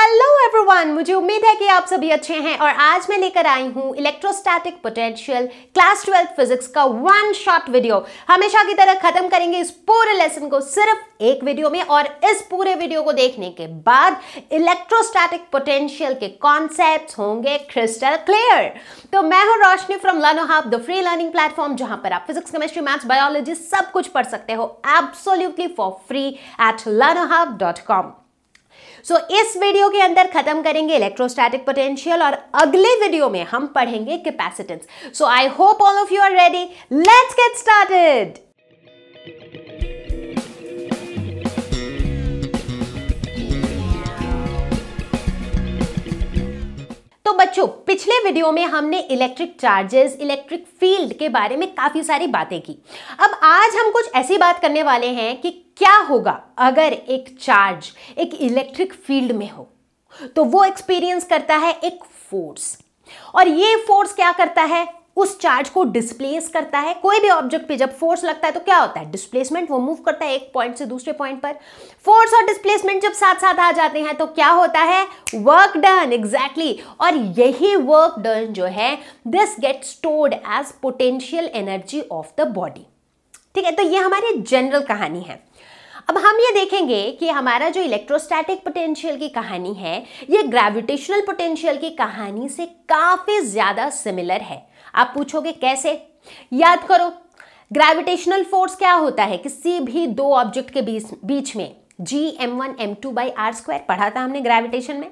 Hello everyone मुझे उम्मीद है कि आप सभी अच्छे हैं और आज मैं लेकर आई हूँ electrostatic potential class twelfth physics का वन शॉट वीडियो हमेशा की तरह खत्म करेंगे इस पूरे लेसन को सिर्फ एक वीडियो में और इस पूरे वीडियो को देखने के बाद इलेक्ट्रोस्टैटिक पोटेंशियल के कॉन्सेप्ट होंगे क्रिस्टल क्लियर तो मैं हूँ Roshni from LearnoHub the free learning platform जहां पर आप फिजिक्स केमिस्ट्री मैथ्स बायोलॉजी सब कुछ पढ़ सकते हो absolutely for free at LearnoHub dot com so so, इस वीडियो के अंदर खत्म करेंगे इलेक्ट्रोस्टैटिक पोटेंशियल और अगले वीडियो में हम पढ़ेंगे capacitance so I hope all of you are ready let's get started तो बच्चों पिछले वीडियो में हमने इलेक्ट्रिक चार्जेस इलेक्ट्रिक फील्ड के बारे में काफ़ी सारी बातें की अब आज हम कुछ ऐसी बात करने वाले हैं कि क्या होगा अगर एक चार्ज एक इलेक्ट्रिक फील्ड में हो तो वो एक्सपीरियंस करता है एक फोर्स और ये फोर्स क्या करता है उस चार्ज को डिस्प्लेस करता है कोई भी ऑब्जेक्ट पे जब फोर्स लगता है तो क्या होता है डिस्प्लेसमेंट वो मूव करता है एक पॉइंट से दूसरे पॉइंट पर फोर्स और डिस्प्लेसमेंट जब साथ साथ आ जाते हैं तो क्या होता है वर्क डन एग्जैक्टली और यही वर्क डन जो है this get stored as potential energy of the body ठीक है तो ये हमारी जनरल कहानी है अब हम ये देखेंगे कि हमारा जो इलेक्ट्रोस्टैटिक पोटेंशियल की कहानी है ये ग्रेविटेशनल पोटेंशियल की कहानी से काफ़ी ज़्यादा सिमिलर है आप पूछोगे कैसे याद करो ग्रेविटेशनल फोर्स क्या होता है किसी भी दो ऑब्जेक्ट के बीच बीच में G M one M two by are square पढ़ा था हमने ग्रेविटेशन में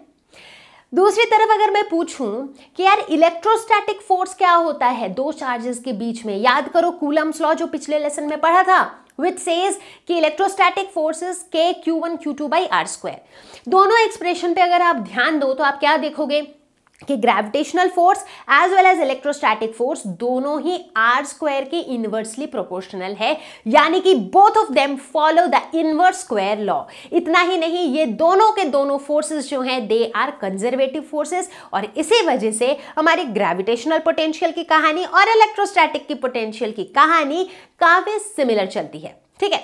दूसरी तरफ अगर मैं पूछूं कि यार इलेक्ट्रोस्टैटिक फोर्स क्या होता है दो चार्जेस के बीच में याद करो कूलम्स लॉ जो पिछले लेसन में पढ़ा था विथ सेज कि electrostatic forces K Q one Q two by are square दोनों एक्सप्रेशन पे अगर आप ध्यान दो तो आप क्या देखोगे कि gravitational force as well as electrostatic force दोनों ही आर स्क्वायर के इन्वर्सली प्रोपोर्शनल है यानी कि both of them follow the inverse square law इतना ही नहीं ये दोनों के दोनों फोर्सेस जो हैं दे आर कंजर्वेटिव फोर्सेस और इसी वजह से हमारी ग्रेविटेशनल पोटेंशियल की कहानी और इलेक्ट्रोस्टैटिक की पोटेंशियल की कहानी काफ़ी सिमिलर चलती है ठीक है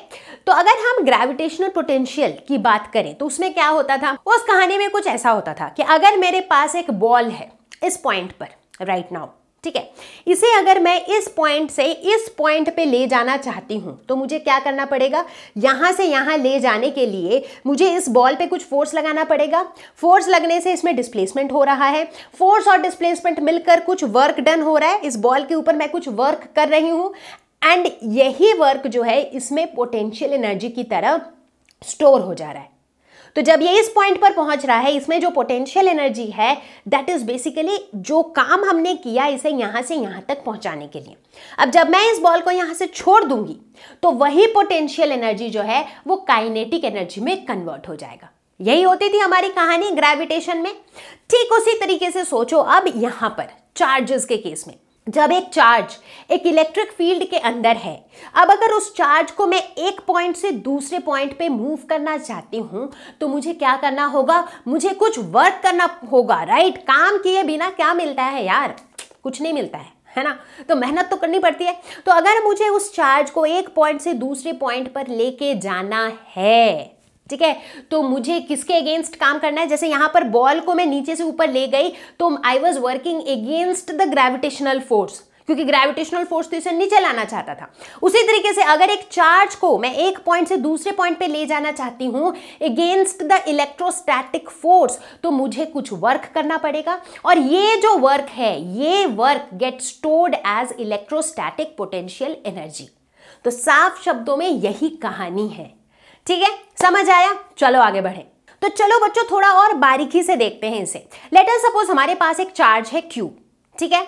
तो अगर हम ग्रेविटेशनल पोटेंशियल की बात करें तो उसमें क्या होता था उस कहानी में कुछ ऐसा होता था कि अगर मेरे पास एक बॉल है इस पॉइंट पर राइट नाउ ठीक है इसे अगर मैं इस पॉइंट से इस पॉइंट पे ले जाना चाहती हूँ तो मुझे क्या करना पड़ेगा यहां से यहां ले जाने के लिए मुझे इस बॉल पे कुछ फोर्स लगाना पड़ेगा फोर्स लगने से इसमें डिस्प्लेसमेंट हो रहा है फोर्स और डिस्प्लेसमेंट मिलकर कुछ वर्क डन हो रहा है इस बॉल के ऊपर मैं कुछ वर्क कर रही हूँ एंड यही वर्क जो है इसमें पोटेंशियल एनर्जी की तरह स्टोर हो जा रहा है तो जब ये इस पॉइंट पर पहुंच रहा है इसमें जो पोटेंशियल एनर्जी है दैट इज बेसिकली जो काम हमने किया इसे यहां से यहां तक पहुंचाने के लिए अब जब मैं इस बॉल को यहां से छोड़ दूंगी तो वही पोटेंशियल एनर्जी जो है वो काइनेटिक एनर्जी में कन्वर्ट हो जाएगा यही होती थी हमारी कहानी ग्रेविटेशन में ठीक उसी तरीके से सोचो अब यहां पर चार्जेस के केस में जब एक चार्ज एक इलेक्ट्रिक फील्ड के अंदर है अब अगर उस चार्ज को मैं एक पॉइंट से दूसरे पॉइंट पे मूव करना चाहती हूँ तो मुझे क्या करना होगा मुझे कुछ वर्क करना होगा राइट काम किए बिना क्या मिलता है यार कुछ नहीं मिलता है है ना तो मेहनत तो करनी पड़ती है तो अगर मुझे उस चार्ज को एक पॉइंट से दूसरे पॉइंट पर लेके जाना है ठीक है तो मुझे किसके अगेंस्ट काम करना है जैसे यहां पर बॉल को मैं नीचे से ऊपर ले गई तो I was working against the gravitational force क्योंकि ग्रेविटेशनल फोर्स तो इसे नीचे लाना चाहता था उसी तरीके से अगर एक चार्ज को मैं एक पॉइंट से दूसरे पॉइंट पे ले जाना चाहती हूँ अगेंस्ट द इलेक्ट्रोस्टैटिक फोर्स तो मुझे कुछ वर्क करना पड़ेगा और ये जो वर्क है ये work get stored as electrostatic potential energy तो साफ शब्दों में यही कहानी है ठीक है समझ आया चलो आगे बढ़े तो चलो बच्चों थोड़ा और बारीकी से देखते हैं इसे लेटर सपोज हमारे पास एक चार्ज है क्यू ठीक है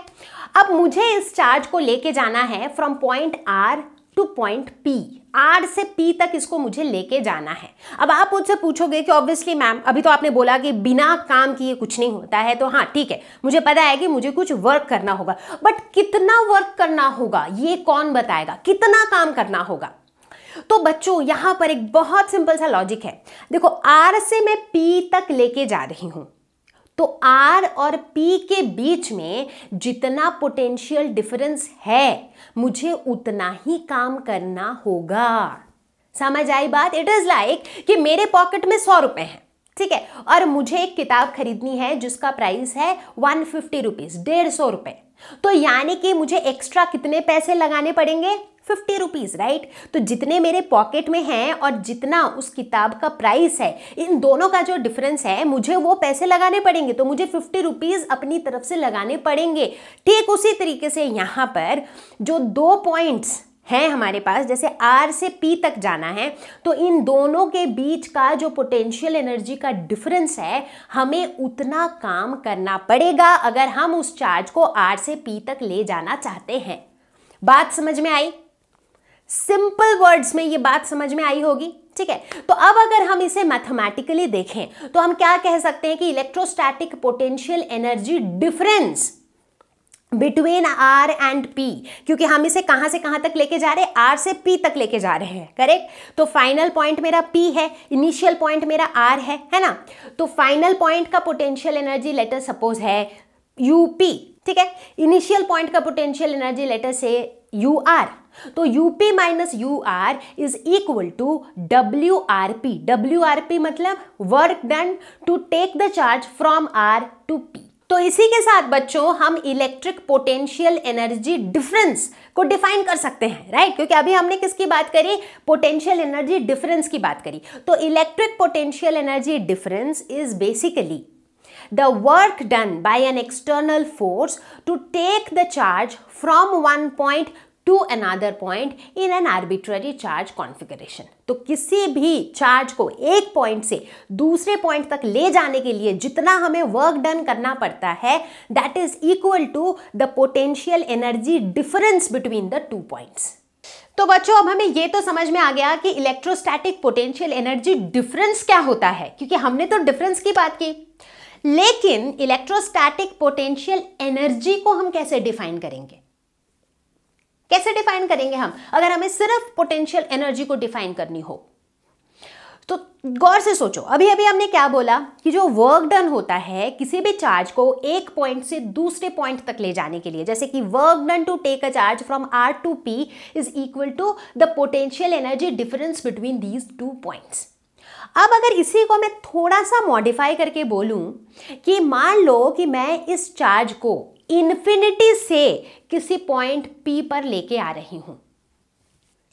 अब मुझे इस चार्ज को लेके जाना है from point R to point P R से पी तक इसको मुझे लेके जाना है अब आप मुझसे पूछोगे कि ऑब्वियसली मैम अभी तो आपने बोला कि बिना काम किए कुछ नहीं होता है तो हाँ ठीक है मुझे पता है कि मुझे कुछ वर्क करना होगा बट कितना वर्क करना होगा ये कौन बताएगा कितना काम करना होगा तो बच्चों यहां पर एक बहुत सिंपल सा लॉजिक है देखो आर से मैं पी तक लेके जा रही हूँ तो आर और पी के बीच में जितना पोटेंशियल डिफरेंस है मुझे उतना ही काम करना होगा समझ आई बात इट इज़ लाइक कि मेरे पॉकेट में सौ रुपये हैं ठीक है और मुझे एक किताब खरीदनी है जिसका प्राइस है वन फिफ्टी रुपीज़ डेढ़ सौ रुपये तो यानी कि मुझे एक्स्ट्रा कितने पैसे लगाने पड़ेंगे फिफ्टी रुपीज़ राइट तो जितने मेरे पॉकेट में हैं और जितना उस किताब का प्राइस है इन दोनों का जो डिफरेंस है मुझे वो पैसे लगाने पड़ेंगे तो मुझे फिफ्टी रुपीज़ अपनी तरफ से लगाने पड़ेंगे ठीक उसी तरीके से यहां पर जो दो पॉइंट्स हैं हमारे पास जैसे आर से पी तक जाना है तो इन दोनों के बीच का जो पोटेंशियल एनर्जी का डिफरेंस है हमें उतना काम करना पड़ेगा अगर हम उस चार्ज को आर से पी तक ले जाना चाहते हैं बात समझ में आई सिंपल वर्ड्स में ये बात समझ में आई होगी ठीक है तो अब अगर हम इसे मैथमेटिकली देखें तो हम क्या कह सकते हैं कि electrostatic potential energy difference between R and P क्योंकि हम इसे कहाँ से कहाँ तक लेके जा रहे हैं आर से पी तक लेके जा रहे हैं करेक्ट तो फाइनल पॉइंट मेरा पी है इनिशियल पॉइंट मेरा आर है है ना तो फाइनल पॉइंट का पोटेंशियल एनर्जी लेटर सपोज है यू पी ठीक है इनिशियल पॉइंट का पोटेंशियल एनर्जी लेटर से यू आर तो U P minus U R is equal to W R P W R P मतलब work done to take the charge from R to P तो इसी के साथ बच्चों हम इलेक्ट्रिक पोटेंशियल एनर्जी डिफरेंस को डिफाइन कर सकते हैं राइट क्योंकि अभी हमने किसकी बात करी पोटेंशियल एनर्जी डिफरेंस की बात करी तो electric potential energy difference is basically the work done by an external force to take the charge from one point to another point in an arbitrary charge configuration तो किसी भी charge को एक point से दूसरे पॉइंट तक ले जाने के लिए जितना हमें वर्क डन करना पड़ता है that is equal to the potential energy difference between the two points तो बच्चों अब हमें ये तो समझ में आ गया कि इलेक्ट्रोस्टैटिक पोटेंशियल एनर्जी डिफरेंस क्या होता है क्योंकि हमने तो डिफरेंस की बात की लेकिन इलेक्ट्रोस्टैटिक पोटेंशियल एनर्जी को हम कैसे डिफाइन करेंगे कैसे डिफाइन करेंगे हम अगर हमें सिर्फ पोटेंशियल एनर्जी को डिफाइन करनी हो तो गौर से सोचो अभी अभी हमने क्या बोला कि जो वर्क डन होता है किसी भी चार्ज को एक पॉइंट से दूसरे पॉइंट तक ले जाने के लिए जैसे कि work done to take a charge from R to P is equal to the potential energy difference between these two points अब अगर इसी को मैं थोड़ा सा मॉडिफाई करके बोलूं कि मान लो कि मैं इस चार्ज को इन्फिनिटी से किसी पॉइंट पी पर लेके आ रही हूँ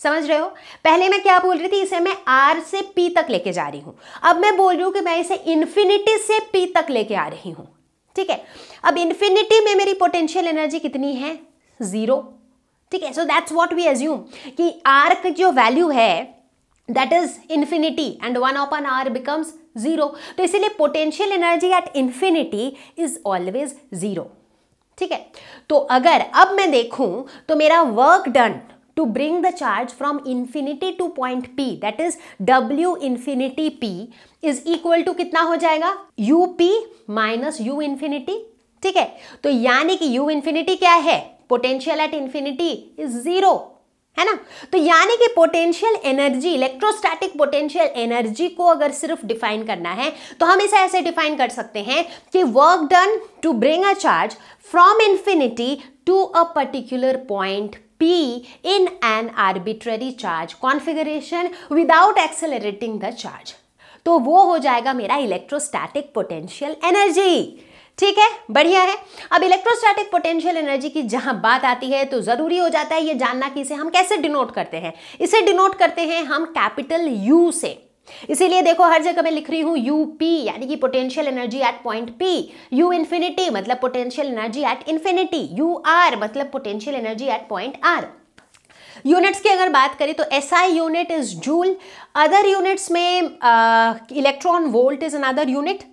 समझ रहे हो पहले मैं क्या बोल रही थी इसे मैं आर से पी तक लेके जा रही हूँ अब मैं बोल रही हूँ कि मैं इसे इन्फिनिटी से पी तक लेके आ रही हूँ ठीक है अब इन्फिनिटी में मेरी पोटेंशियल एनर्जी कितनी है ज़ीरो ठीक है so that's what we assume कि आर की जो वैल्यू है that is infinity and one upon R becomes zero तो इसीलिए potential energy at infinity is always zero ठीक है तो अगर अब मैं देखूं तो मेरा work done to bring the charge from infinity to point P that is W infinity P is equal to कितना हो जाएगा U P minus U infinity ठीक है तो यानी कि यू इन्फिनिटी क्या है potential at infinity is zero है ना तो यानी कि potential energy electrostatic potential energy को अगर सिर्फ डिफाइन करना है तो हम इसे ऐसे डिफाइन कर सकते हैं कि work done to bring a charge from infinity to a particular point P in an arbitrary charge configuration without accelerating the charge तो वो हो जाएगा मेरा इलेक्ट्रोस्टैटिक पोटेंशियल एनर्जी ठीक है बढ़िया है अब इलेक्ट्रोस्टैटिक पोटेंशियल एनर्जी की जहां बात आती है तो जरूरी हो जाता है ये जानना कि इसे हम कैसे डिनोट करते हैं इसे डिनोट करते हैं हम कैपिटल यू से इसीलिए देखो हर जगह मैं लिख रही हूं यू पी यानी कि potential energy at point P U infinity मतलब potential energy at infinity U R मतलब potential energy at point R units की अगर बात करें तो S I unit is joule other units में electron volt is another unit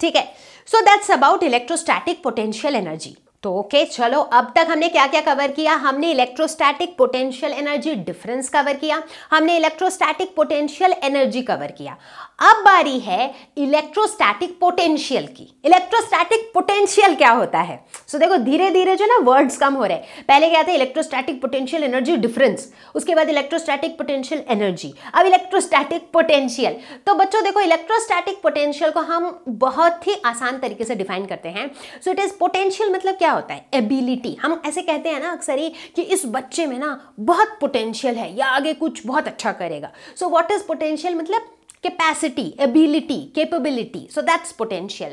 ठीक है So that's about electrostatic potential energy. तो ओके okay, चलो अब तक हमने क्या क्या कवर किया हमने electrostatic potential energy difference cover किया हमने इलेक्ट्रोस्टैटिक पोटेंशियल एनर्जी कवर किया अब बारी है इलेक्ट्रोस्टैटिक पोटेंशियल की इलेक्ट्रोस्टैटिक पोटेंशियल क्या होता है सो so, देखो धीरे धीरे जो ना वर्ड्स कम हो रहे हैं पहले क्या था इलेक्ट्रोस्टैटिक पोटेंशियल एनर्जी डिफरेंस उसके बाद इलेक्ट्रोस्टैटिक पोटेंशियल एनर्जी अब इलेक्ट्रोस्टैटिक पोटेंशियल तो बच्चों देखो इलेक्ट्रोस्टैटिक पोटेंशियल को हम बहुत ही आसान तरीके से डिफाइन करते हैं सो इट इज पोटेंशियल मतलब क्या क्या होता है एबिलिटी हम ऐसे कहते हैं ना अक्सर ही कि इस बच्चे में ना बहुत पोटेंशियल है या आगे कुछ बहुत अच्छा करेगा सो वॉट इज़ पोटेंशियल मतलब capacity ability capability so that's potential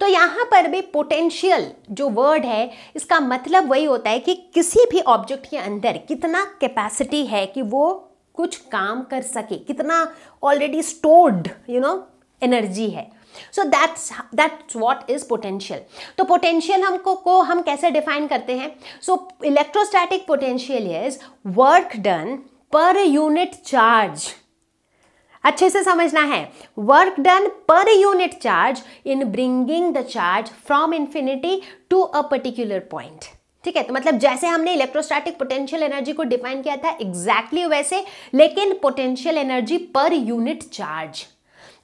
तो यहाँ पर भी पोटेंशियल जो वर्ड है इसका मतलब वही होता है कि किसी भी ऑब्जेक्ट के अंदर कितना कैपेसिटी है कि वो कुछ काम कर सके कितना already stored you know energy है so that's that's what is potential तो पोटेंशियल हमको को हम कैसे डिफाइन करते हैं so electrostatic potential is work done per unit charge अच्छे से समझना है work done per unit charge in bringing the charge from infinity to a particular point ठीक है तो मतलब जैसे हमने इलेक्ट्रोस्टैटिक पोटेंशियल एनर्जी को डिफाइन किया था एग्जैक्टली exactly वैसे लेकिन potential energy per unit charge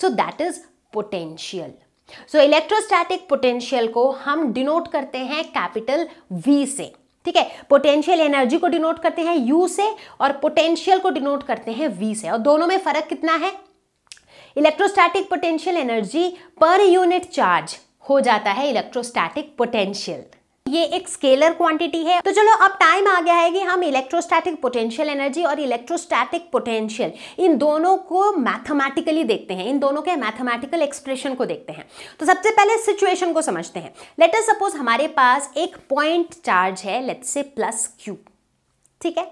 so that is potential so electrostatic potential को हम डिनोट करते हैं कैपिटल वी से ठीक है पोटेंशियल एनर्जी को डिनोट करते हैं यू से और पोटेंशियल को डिनोट करते हैं वी से और दोनों में फर्क कितना है electrostatic potential energy per unit charge हो जाता है इलेक्ट्रोस्टैटिक पोटेंशियल ये एक स्केलर क्वांटिटी है तो चलो अब टाइम आ गया है कि हम इलेक्ट्रोस्टैटिक पोटेंशियल एनर्जी और इलेक्ट्रोस्टैटिक पोटेंशियल इन दोनों को मैथमेटिकली देखते हैं इन दोनों के मैथमेटिकल एक्सप्रेशन को देखते हैं तो सबसे पहले सिचुएशन को समझते हैं लेटर सपोज हमारे पास एक पॉइंट चार्ज है लेट्स से प्लस क्यू ठीक है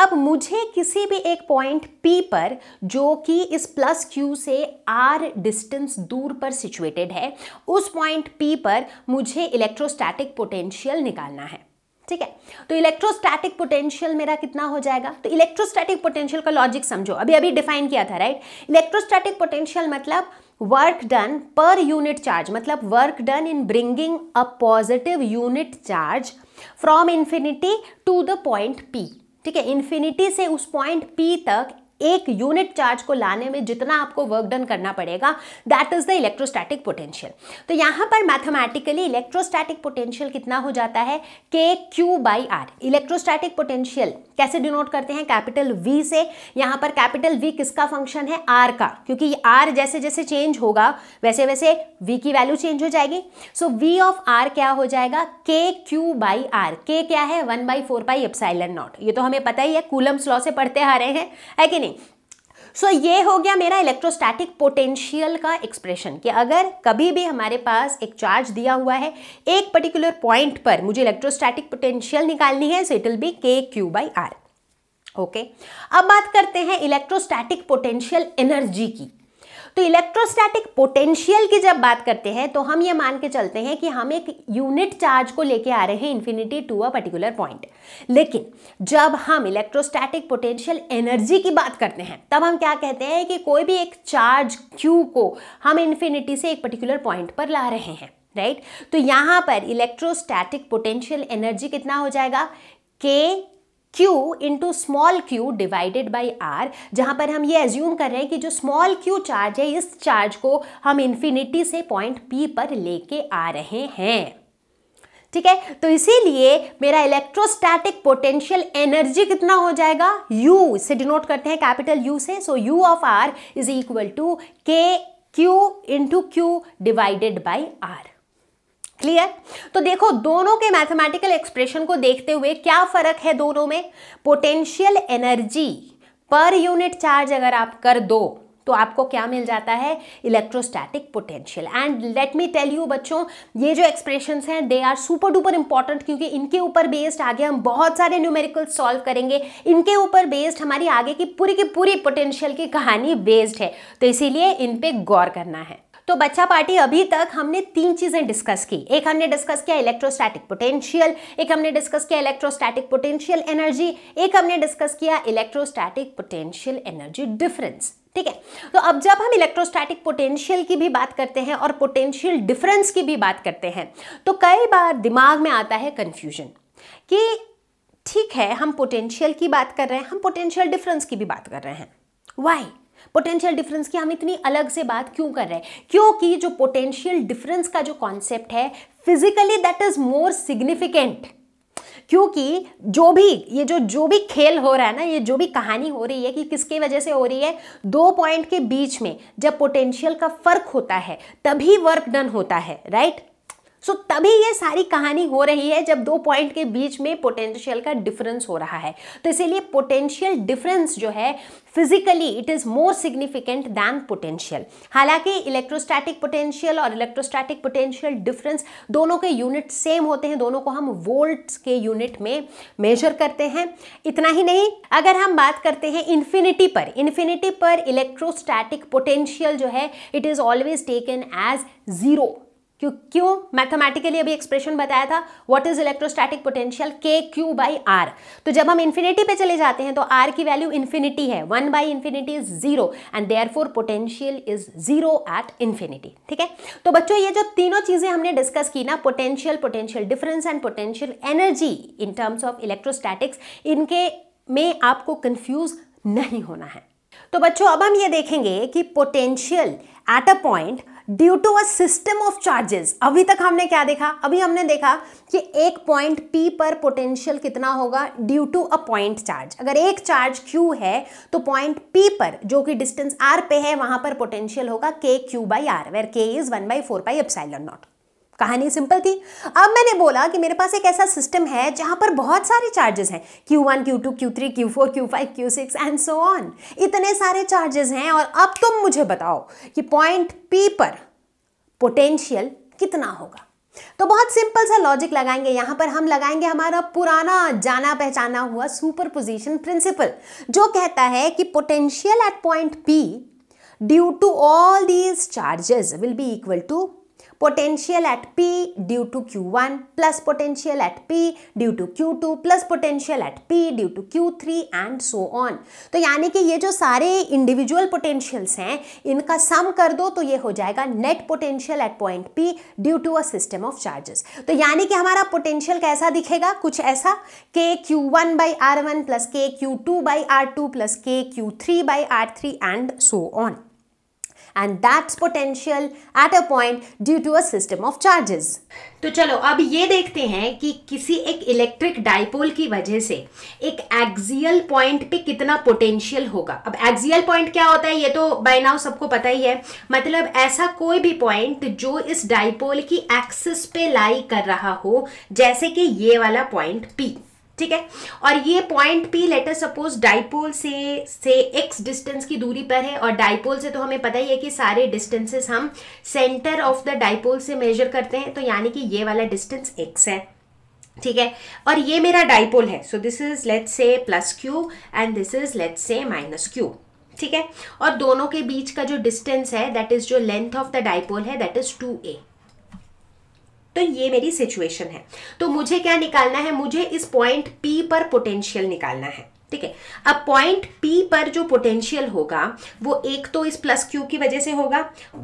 अब मुझे किसी भी एक पॉइंट P पर जो कि इस प्लस Q से R डिस्टेंस दूर पर सिचुएटेड है उस पॉइंट P पर मुझे इलेक्ट्रोस्टैटिक पोटेंशियल निकालना है ठीक है तो इलेक्ट्रोस्टैटिक पोटेंशियल मेरा कितना हो जाएगा तो इलेक्ट्रोस्टैटिक पोटेंशियल का लॉजिक समझो अभी अभी डिफाइन किया था राइट इलेक्ट्रोस्टैटिक पोटेंशियल मतलब work done per unit charge मतलब work done in bringing a positive unit charge from infinity to the point P ठीक है इन्फिनिटी से उस पॉइंट पी तक एक यूनिट चार्ज को लाने में जितना आपको वर्क डन करना पड़ेगा that is the electrostatic potential तो यहां पर मैथमेटिकली इलेक्ट्रोस्टैटिक पोटेंशियल कितना हो जाता है K Q by R electrostatic potential कैसे डिनोट करते हैं कैपिटल वी से यहां पर कैपिटल वी किसका फंक्शन है आर का क्योंकि आर जैसे जैसे चेंज होगा वैसे वैसे वी की वैल्यू चेंज हो जाएगी सो वी ऑफ आर क्या हो जाएगा के क्यू बाई आर के क्या है one by four by epsilon naught ये तो हमें पता ही है कूलम स्लॉ से पढ़ते आ रहे हैं है नहीं सो so, ये हो गया मेरा इलेक्ट्रोस्टैटिक पोटेंशियल का एक्सप्रेशन कि अगर कभी भी हमारे पास एक चार्ज दिया हुआ है एक पर्टिकुलर पॉइंट पर मुझे इलेक्ट्रोस्टैटिक पोटेंशियल निकालनी है so it will be K Q by R okay अब बात करते हैं इलेक्ट्रोस्टैटिक पोटेंशियल एनर्जी की तो इलेक्ट्रोस्टैटिक पोटेंशियल की जब बात करते हैं तो हम ये मान के चलते हैं कि हम एक यूनिट चार्ज को लेके आ रहे हैं infinity to a particular point लेकिन जब हम इलेक्ट्रोस्टैटिक पोटेंशियल एनर्जी की बात करते हैं तब हम क्या कहते हैं कि कोई भी एक चार्ज क्यू को हम इन्फिनिटी से एक पर्टिकुलर पॉइंट पर ला रहे हैं राइट right? तो यहाँ पर इलेक्ट्रोस्टैटिक पोटेंशियल एनर्जी कितना हो जाएगा K Q into small Q divided by R जहाँ पर हम ये एज्यूम कर रहे हैं कि जो स्मॉल Q चार्ज है इस चार्ज को हम इंफिनिटी से पॉइंट P पर लेके आ रहे हैं ठीक है तो इसीलिए मेरा इलेक्ट्रोस्टैटिक पोटेंशियल एनर्जी कितना हो जाएगा U इसे डिनोट करते हैं कैपिटल U से so U of R is equal to K Q into Q divided by R clear तो देखो दोनों के मैथमेटिकल एक्सप्रेशन को देखते हुए क्या फर्क है दोनों में potential energy per unit charge अगर आप कर दो तो आपको क्या मिल जाता है electrostatic potential and let me tell you बच्चों ये जो एक्सप्रेशन हैं they are super duper important क्योंकि इनके ऊपर बेस्ड आगे हम बहुत सारे न्यूमेरिकल सॉल्व करेंगे इनके ऊपर बेस्ड हमारी आगे की पूरी की पूरी पोटेंशियल की कहानी बेस्ड है तो इसीलिए इन पर गौर करना है तो बच्चा पार्टी अभी तक हमने तीन चीज़ें डिस्कस की एक हमने डिस्कस किया इलेक्ट्रोस्टैटिक पोटेंशियल एक हमने डिस्कस किया इलेक्ट्रोस्टैटिक पोटेंशियल एनर्जी एक हमने डिस्कस किया इलेक्ट्रोस्टैटिक पोटेंशियल एनर्जी डिफरेंस ठीक है तो अब जब हम इलेक्ट्रोस्टैटिक पोटेंशियल की भी बात करते हैं और पोटेंशियल डिफरेंस की भी बात करते हैं तो कई बार दिमाग में आता है कन्फ्यूजन कि ठीक है हम पोटेंशियल की बात कर रहे हैं हम पोटेंशियल डिफरेंस की भी बात कर रहे हैं वाई पोटेंशियल डिफरेंस की हम इतनी अलग से बात क्यों कर रहे हैं क्योंकि जो पोटेंशियल डिफरेंस का जो कॉन्सेप्ट है physically that is more significant क्योंकि जो भी ये जो जो भी खेल हो रहा है ना ये जो भी कहानी हो रही है कि किसके वजह से हो रही है दो पॉइंट के बीच में जब पोटेंशियल का फर्क होता है तभी वर्क डन होता है राइट सो so, तभी ये सारी कहानी हो रही है जब दो पॉइंट के बीच में पोटेंशियल का डिफरेंस हो रहा है तो इसीलिए पोटेंशियल डिफरेंस जो है physically it is more significant than potential हालांकि इलेक्ट्रोस्टैटिक पोटेंशियल और इलेक्ट्रोस्टैटिक पोटेंशियल डिफरेंस दोनों के यूनिट सेम होते हैं दोनों को हम वोल्ट के यूनिट में मेजर करते हैं इतना ही नहीं अगर हम बात करते हैं इन्फिनिटी पर इन्फिनिटी पर इलेक्ट्रोस्टैटिक पोटेंशियल जो है it is always taken as zero क्यों क्यों मैथमेटिकली अभी एक्सप्रेशन बताया था what is electrostatic potential K Q by R तो जब हम इन्फिनिटी पे चले जाते हैं तो आर की वैल्यू इन्फिनिटी है one by infinity is zero and therefore potential is zero at infinity ठीक है तो बच्चों ये जो तीनों चीज़ें हमने डिस्कस की ना potential potential difference and potential energy in terms of electrostatics इनके में आपको कंफ्यूज नहीं होना है तो बच्चों अब हम ये देखेंगे कि potential at a point due to a system of charges अभी तक हमने क्या देखा अभी हमने देखा कि एक पॉइंट पी पर पोटेंशियल कितना होगा due to a point charge अगर एक चार्ज क्यू है तो पॉइंट पी पर जो कि डिस्टेंस आर पे है वहां पर पोटेंशियल होगा के Q by r where k is one by four by epsilon naught कहानी सिंपल थी अब मैंने बोला कि मेरे पास एक ऐसा सिस्टम है जहां पर बहुत सारे चार्जेस हैं Q1, Q2, Q3, Q4, Q5, Q6 and so on इतने सारे चार्जेस हैं और अब तुम मुझे बताओ कि पॉइंट पी पर पोटेंशियल कितना होगा तो बहुत सिंपल सा लॉजिक लगाएंगे यहां पर हम लगाएंगे हमारा पुराना जाना पहचाना हुआ सुपर पोजिशन प्रिंसिपल जो कहता है कि potential at point P due to all these charges will be equal to potential at P due to Q1 plus potential at P due to Q2 plus potential at P due to Q3 and so on तो यानी कि ये जो सारे individual potentials हैं इनका सम कर दो तो ये हो जाएगा net potential at point P due to a system of charges तो यानी कि हमारा पोटेंशियल कैसा दिखेगा कुछ ऐसा के Q one by are one plus के Q two by are two plus के Q three by are three and so on and that's potential at a point due to a system of charges तो चलो अब ये देखते हैं कि किसी एक इलेक्ट्रिक डाइपोल की वजह से एक एक्सियल पॉइंट पे कितना पोटेंशियल होगा अब एक्सियल पॉइंट क्या होता है ये तो बाय नाउ सबको पता ही है मतलब ऐसा कोई भी पॉइंट जो इस डाइपोल की एक्सिस पे लाई कर रहा हो जैसे कि ये वाला पॉइंट पी ठीक है और ये point P let's suppose dipole से से एक्स डिस्टेंस की दूरी पर है और डाइपोल से तो हमें पता ही है कि सारे डिस्टेंसेस हम सेंटर ऑफ द डाइपोल से मेजर करते हैं तो यानी कि ये वाला डिस्टेंस एक्स है ठीक है और ये मेरा डाइपोल है so this is let's say plus q and this is let's say minus q ठीक है और दोनों के बीच का जो डिस्टेंस है दैट इज जो लेंथ ऑफ द डाइपोल है दैट इज टू ए तो ये मेरी सिचुएशन है तो मुझे क्या निकालना है मुझे इस पॉइंट पी पर पोटेंशियल निकालना है ठीक है अब पॉइंट पी पर जो पोटेंशियल होगा वो एक तो इस प्लस क्यू की वजह से होगा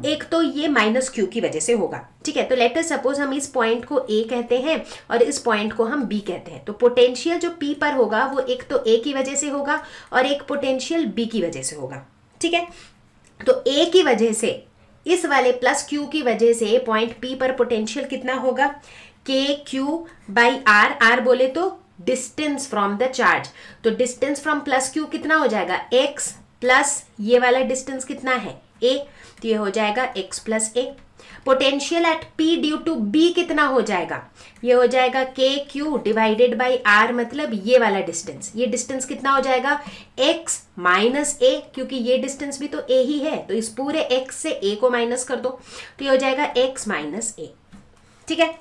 एक तो ये माइनस क्यू की वजह से होगा ठीक है तो लेट अस सपोज हम इस पॉइंट को ए कहते हैं और इस पॉइंट को हम बी कहते हैं तो पोटेंशियल जो पी पर होगा वो एक तो ए की वजह से होगा और एक पोटेंशियल बी की वजह से होगा ठीक है तो ए की वजह से इस वाले प्लस क्यू की वजह से पॉइंट पी पर पोटेंशियल कितना होगा के क्यू बाई आर आर बोले तो डिस्टेंस फ्रॉम द चार्ज तो डिस्टेंस फ्रॉम प्लस क्यू कितना हो जाएगा एक्स प्लस ये वाला डिस्टेंस कितना है ए तो ये हो जाएगा x plus a potential at P due to B कितना हो जाएगा ये हो जाएगा के क्यू डिवाइडेड बाई आर मतलब ये वाला डिस्टेंस ये डिस्टेंस कितना हो जाएगा एक्स माइनस ए क्योंकि ये डिस्टेंस भी तो ए ही है तो इस पूरे एक्स से ए को माइनस कर दो तो ये हो जाएगा एक्स माइनस ए ठीक है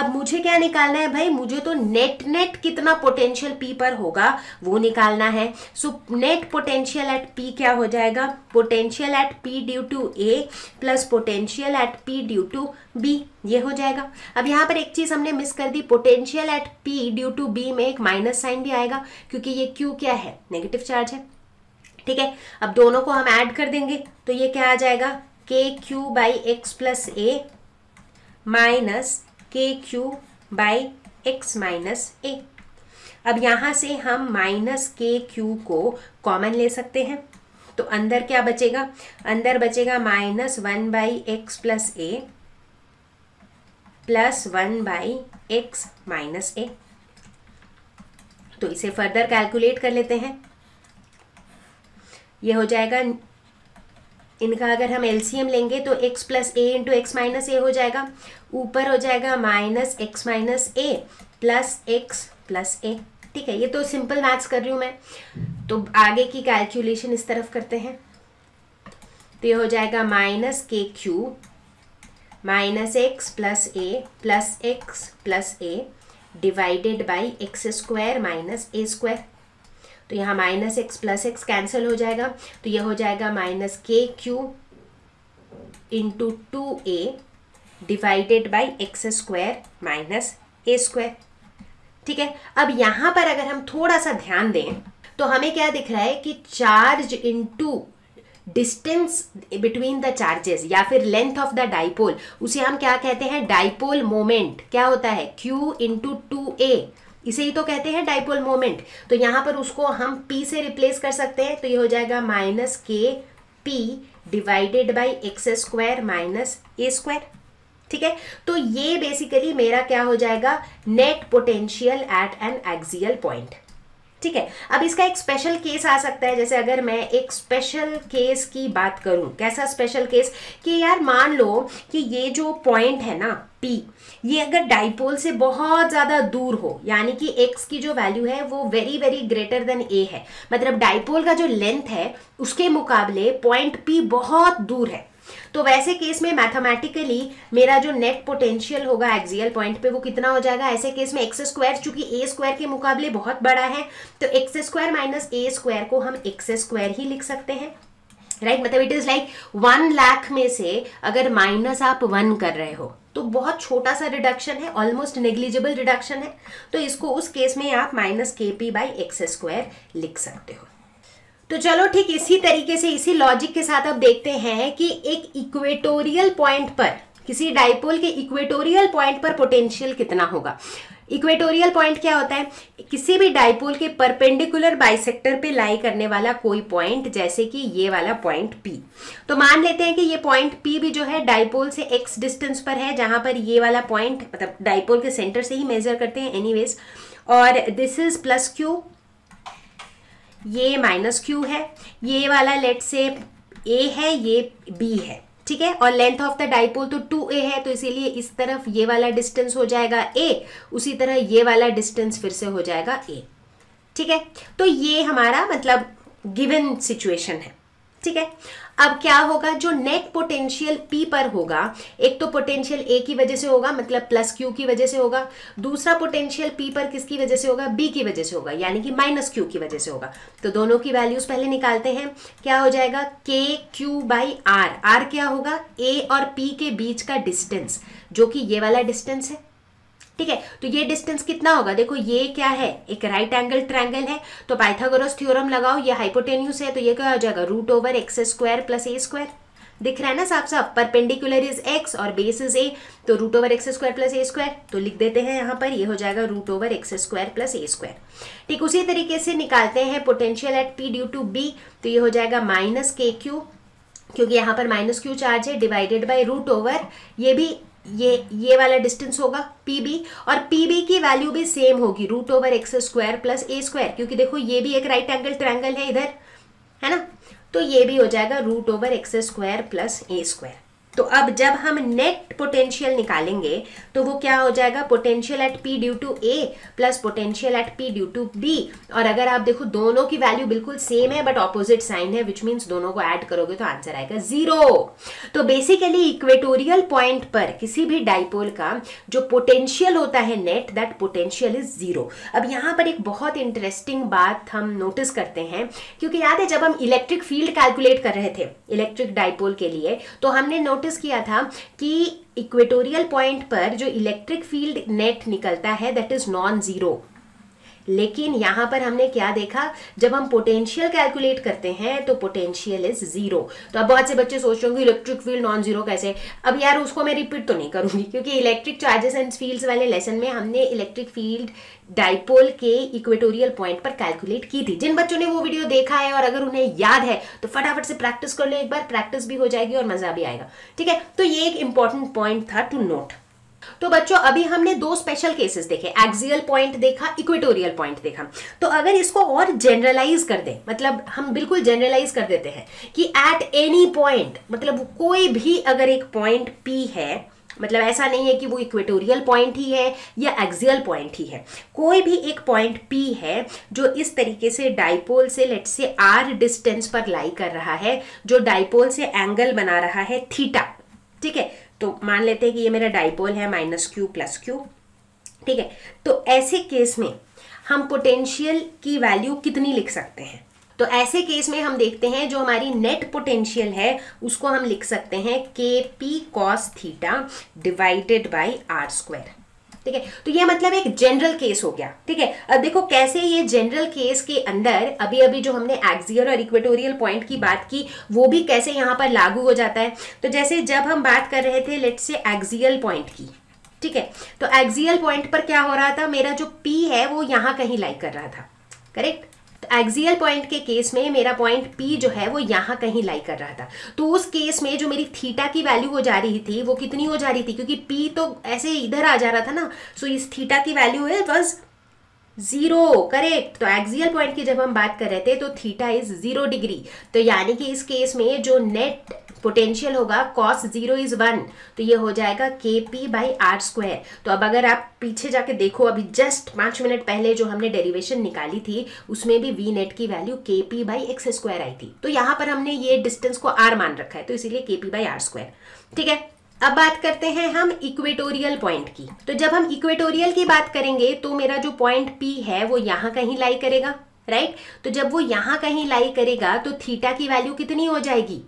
अब मुझे क्या निकालना है भाई मुझे तो नेट नेट कितना पोटेंशियल पी पर होगा वो निकालना है so net potential at P क्या हो जाएगा potential at P due to A plus potential at P due to B ये हो जाएगा अब यहाँ पर एक चीज़ हमने मिस कर दी potential at P due to B में एक माइनस साइन भी आएगा क्योंकि ये क्यू क्या है नेगेटिव चार्ज है ठीक है अब दोनों को हम ऐड कर देंगे तो ये क्या आ जाएगा के Q by x plus a minus के Q by x minus a अब यहाँ से हम माइनस के क्यू को कॉमन ले सकते हैं तो अंदर क्या बचेगा अंदर बचेगा minus one by x plus a plus one by x minus a तो इसे फर्दर कैलकुलेट कर लेते हैं ये हो जाएगा इनका अगर हम एलसीएम लेंगे तो x plus a into x minus a हो जाएगा ऊपर हो जाएगा minus x minus a plus x plus a ठीक है ये तो सिंपल मैथ्स कर रही हूँ मैं तो आगे की कैलकुलेशन इस तरफ करते हैं तो ये हो जाएगा माइनस के q minus x plus a plus x plus a divided by x square minus a square तो यहाँ minus x plus x cancel हो जाएगा तो ये हो जाएगा माइनस के Q into two a divided by x square minus a square ठीक है अब यहाँ पर अगर हम थोड़ा सा ध्यान दें तो हमें क्या दिख रहा है कि charge into distance between the charges या फिर लेंथ ऑफ द डाइपोल उसे हम क्या कहते हैं डाइपोल मोमेंट क्या होता है क्यू इंटू टू ए इसे ही तो कहते हैं डाइपोल मोमेंट तो यहां पर उसको हम पी से रिप्लेस कर सकते हैं तो ये हो जाएगा माइनस के p divided by x square minus a square ठीक है तो ये बेसिकली मेरा क्या हो जाएगा net potential at an axial point ठीक है अब इसका एक स्पेशल केस आ सकता है जैसे अगर मैं एक स्पेशल केस की बात करूं कैसा स्पेशल केस कि यार मान लो कि ये जो पॉइंट है ना पी ये अगर डाइपोल से बहुत ज़्यादा दूर हो यानी कि एक्स की जो वैल्यू है वो very very greater than a है मतलब डाइपोल का जो लेंथ है उसके मुकाबले पॉइंट पी बहुत दूर है तो वैसे केस में मैथमेटिकली मेरा जो नेट पोटेंशियल होगा एक्सियल पॉइंट पे वो कितना हो जाएगा ऐसे केस में एक्स स्क्वायर चूंकि ए स्क्वायर के मुकाबले बहुत बड़ा है तो x square minus a square को हम एक्स स्क्वायर ही लिख सकते हैं राइट right? मतलब it is like one lakh में से अगर माइनस आप वन कर रहे हो तो बहुत छोटा सा रिडक्शन है ऑलमोस्ट नेग्लिजिबल रिडक्शन है तो इसको उस केस में आप माइनस के पी बाई एक्स स्क्वायर लिख सकते हो तो चलो ठीक इसी तरीके से इसी लॉजिक के साथ अब देखते हैं कि एक इक्वेटोरियल पॉइंट पर किसी डाइपोल के इक्वेटोरियल पॉइंट पर पोटेंशियल कितना होगा इक्वेटोरियल पॉइंट क्या होता है किसी भी डाइपोल के परपेंडिकुलर बाइसेक्टर पे लाई करने वाला कोई पॉइंट जैसे कि ये वाला पॉइंट P तो मान लेते हैं कि ये पॉइंट P भी जो है डाइपोल से x डिस्टेंस पर है जहां पर ये वाला पॉइंट मतलब डाइपोल के सेंटर से ही मेजर करते हैं एनीवेज और दिस इज प्लस क्यू ये माइनस क्यू है ये वाला लेट से ए है ये बी है ठीक है और लेंथ ऑफ द डाइपोल तो टू ए है तो इसीलिए इस तरफ ये वाला डिस्टेंस हो जाएगा ए उसी तरह ये वाला डिस्टेंस फिर से हो जाएगा ए ठीक है तो ये हमारा मतलब गिवन सिचुएशन है ठीक है अब क्या होगा जो नेट पोटेंशियल पी पर होगा एक तो पोटेंशियल ए की वजह से होगा मतलब प्लस क्यू की वजह से होगा दूसरा पोटेंशियल पी पर किसकी वजह से होगा बी की वजह से होगा यानी कि माइनस क्यू की वजह से होगा तो दोनों की वैल्यूज पहले निकालते हैं क्या हो जाएगा के क्यू बाई आर आर क्या होगा ए और पी के बीच का डिस्टेंस जो कि ये वाला डिस्टेंस है ठीक है तो ये डिस्टेंस कितना होगा देखो ये क्या है एक राइट एंगल ट्रैंगल है तो पाइथागोरस थ्योरम लगाओ ये हाइपोटेन्यूस है तो ये क्या हो जाएगा root over x square plus a square दिख रहा है ना साफ साफ परपेंडिकुलर इज एक्स और बेस इज ए तो root over x square plus a square तो लिख देते हैं यहाँ पर ये हो जाएगा root over x square plus a square ठीक उसी तरीके से निकालते हैं potential at P due to B तो ये हो जाएगा माइनस के क्यू क्योंकि यहाँ पर माइनस क्यू चार्ज है डिवाइडेड बाई रूट ओवर ये भी ये ये वाला डिस्टेंस होगा पी बी और पी बी की वैल्यू भी सेम होगी root over x square plus a square क्योंकि देखो ये भी एक राइट एंगल ट्रायंगल है इधर है ना तो ये भी हो जाएगा root over x square plus a square तो अब जब हम नेट पोटेंशियल निकालेंगे तो वो क्या हो जाएगा potential at P due to A plus potential at P due to B और अगर आप देखो दोनों की वैल्यू बिल्कुल सेम है बट ऑपोजिट साइन है विच मीन्स दोनों को ऐड करोगे तो आंसर आएगा जीरो तो बेसिकली इक्वेटोरियल पॉइंट पर किसी भी डाइपोल का जो पोटेंशियल होता है net that potential is zero अब यहाँ पर एक बहुत इंटरेस्टिंग बात हम नोटिस करते हैं क्योंकि याद है जब हम इलेक्ट्रिक फील्ड कैलकुलेट कर रहे थे इलेक्ट्रिक डाइपोल के लिए तो हमने नोटिस नोटिस किया था कि इक्वेटोरियल पॉइंट पर जो इलेक्ट्रिक फील्ड नेट निकलता है दैट इज नॉन जीरो लेकिन यहाँ पर हमने क्या देखा जब हम पोटेंशियल कैलकुलेट करते हैं तो पोटेंशियल इज जीरो तो अब बहुत से बच्चे सोच रहे होंगे इलेक्ट्रिक फील्ड नॉन जीरो कैसे अब यार उसको मैं रिपीट तो नहीं करूंगी क्योंकि इलेक्ट्रिक चार्जेस एंड फील्ड्स वाले लेसन में हमने इलेक्ट्रिक फील्ड डाइपोल के इक्वेटोरियल पॉइंट पर कैलकुलेट की थी जिन बच्चों ने वो वीडियो देखा है और अगर उन्हें याद है तो फटाफट से प्रैक्टिस कर लो एक बार प्रैक्टिस भी हो जाएगी और मजा भी आएगा ठीक है तो ये एक इंपॉर्टेंट पॉइंट था टू नोट तो बच्चों अभी हमने दो स्पेशल केसेस देखे एक्सियल पॉइंट देखा इक्वेटोरियल पॉइंट देखा तो अगर इसको और जनरलाइज कर दें मतलब हम बिल्कुल जनरलाइज कर देते हैं कि एट एनी पॉइंट मतलब कोई भी अगर एक पॉइंट पी है मतलब ऐसा नहीं है कि वो इक्वेटोरियल पॉइंट ही है या एक्सियल पॉइंट ही है कोई भी एक पॉइंट पी है जो इस तरीके से डाइपोल से लेट से आर डिस्टेंस पर लाई कर रहा है जो डाइपोल से एंगल बना रहा है थीटा ठीक है तो मान लेते हैं कि ये मेरा डाइपोल है माइनस क्यू प्लस क्यू ठीक है तो ऐसे केस में हम पोटेंशियल की वैल्यू कितनी लिख सकते हैं तो ऐसे केस में हम देखते हैं जो हमारी नेट पोटेंशियल है उसको हम लिख सकते हैं के p cos theta divided by are square ठीक है तो ये मतलब एक जनरल केस हो गया ठीक है अब देखो कैसे ये जनरल केस के अंदर अभी अभी जो हमने एक्सियल और इक्वेटोरियल पॉइंट की बात की वो भी कैसे यहां पर लागू हो जाता है तो जैसे जब हम बात कर रहे थे लेट से एक्सियल पॉइंट की ठीक है तो एक्सियल पॉइंट पर क्या हो रहा था मेरा जो पी है वो यहां कहीं लाइक कर रहा था करेक्ट एक्सियल पॉइंट के केस में मेरा पॉइंट पी जो है वो यहाँ कहीं लाई कर रहा था तो उस केस में जो मेरी थीटा की वैल्यू हो जा रही थी वो कितनी हो जा रही थी क्योंकि पी तो ऐसे इधर आ जा रहा था ना सो इस थीटा की वैल्यू है बस जीरो करेक्ट तो एक्सियल पॉइंट की जब हम बात कर रहे थे तो थीटा इज जीरो डिग्री तो यानी कि इस केस में जो नेट पोटेंशियल होगा कॉस जीरो इज वन तो ये हो जाएगा के पी बाई आर स्क्वायर तो अब अगर आप पीछे जाके देखो अभी जस्ट पांच मिनट पहले जो हमने डेरिवेशन निकाली थी उसमें भी वी नेट की वैल्यू के पी बाई एक्स स्क्वायर आई थी तो यहां पर हमने ये डिस्टेंस को आर मान रखा है तो इसीलिए के पी बाई आर स्क्वायर ठीक है अब बात करते हैं हम इक्वेटोरियल पॉइंट की तो जब हम इक्वेटोरियल की बात करेंगे तो मेरा जो पॉइंट पी है वो यहाँ कहीं लाई करेगा राइट right? तो जब वो यहाँ कहीं लाई करेगा तो थीटा की वैल्यू कितनी हो जाएगी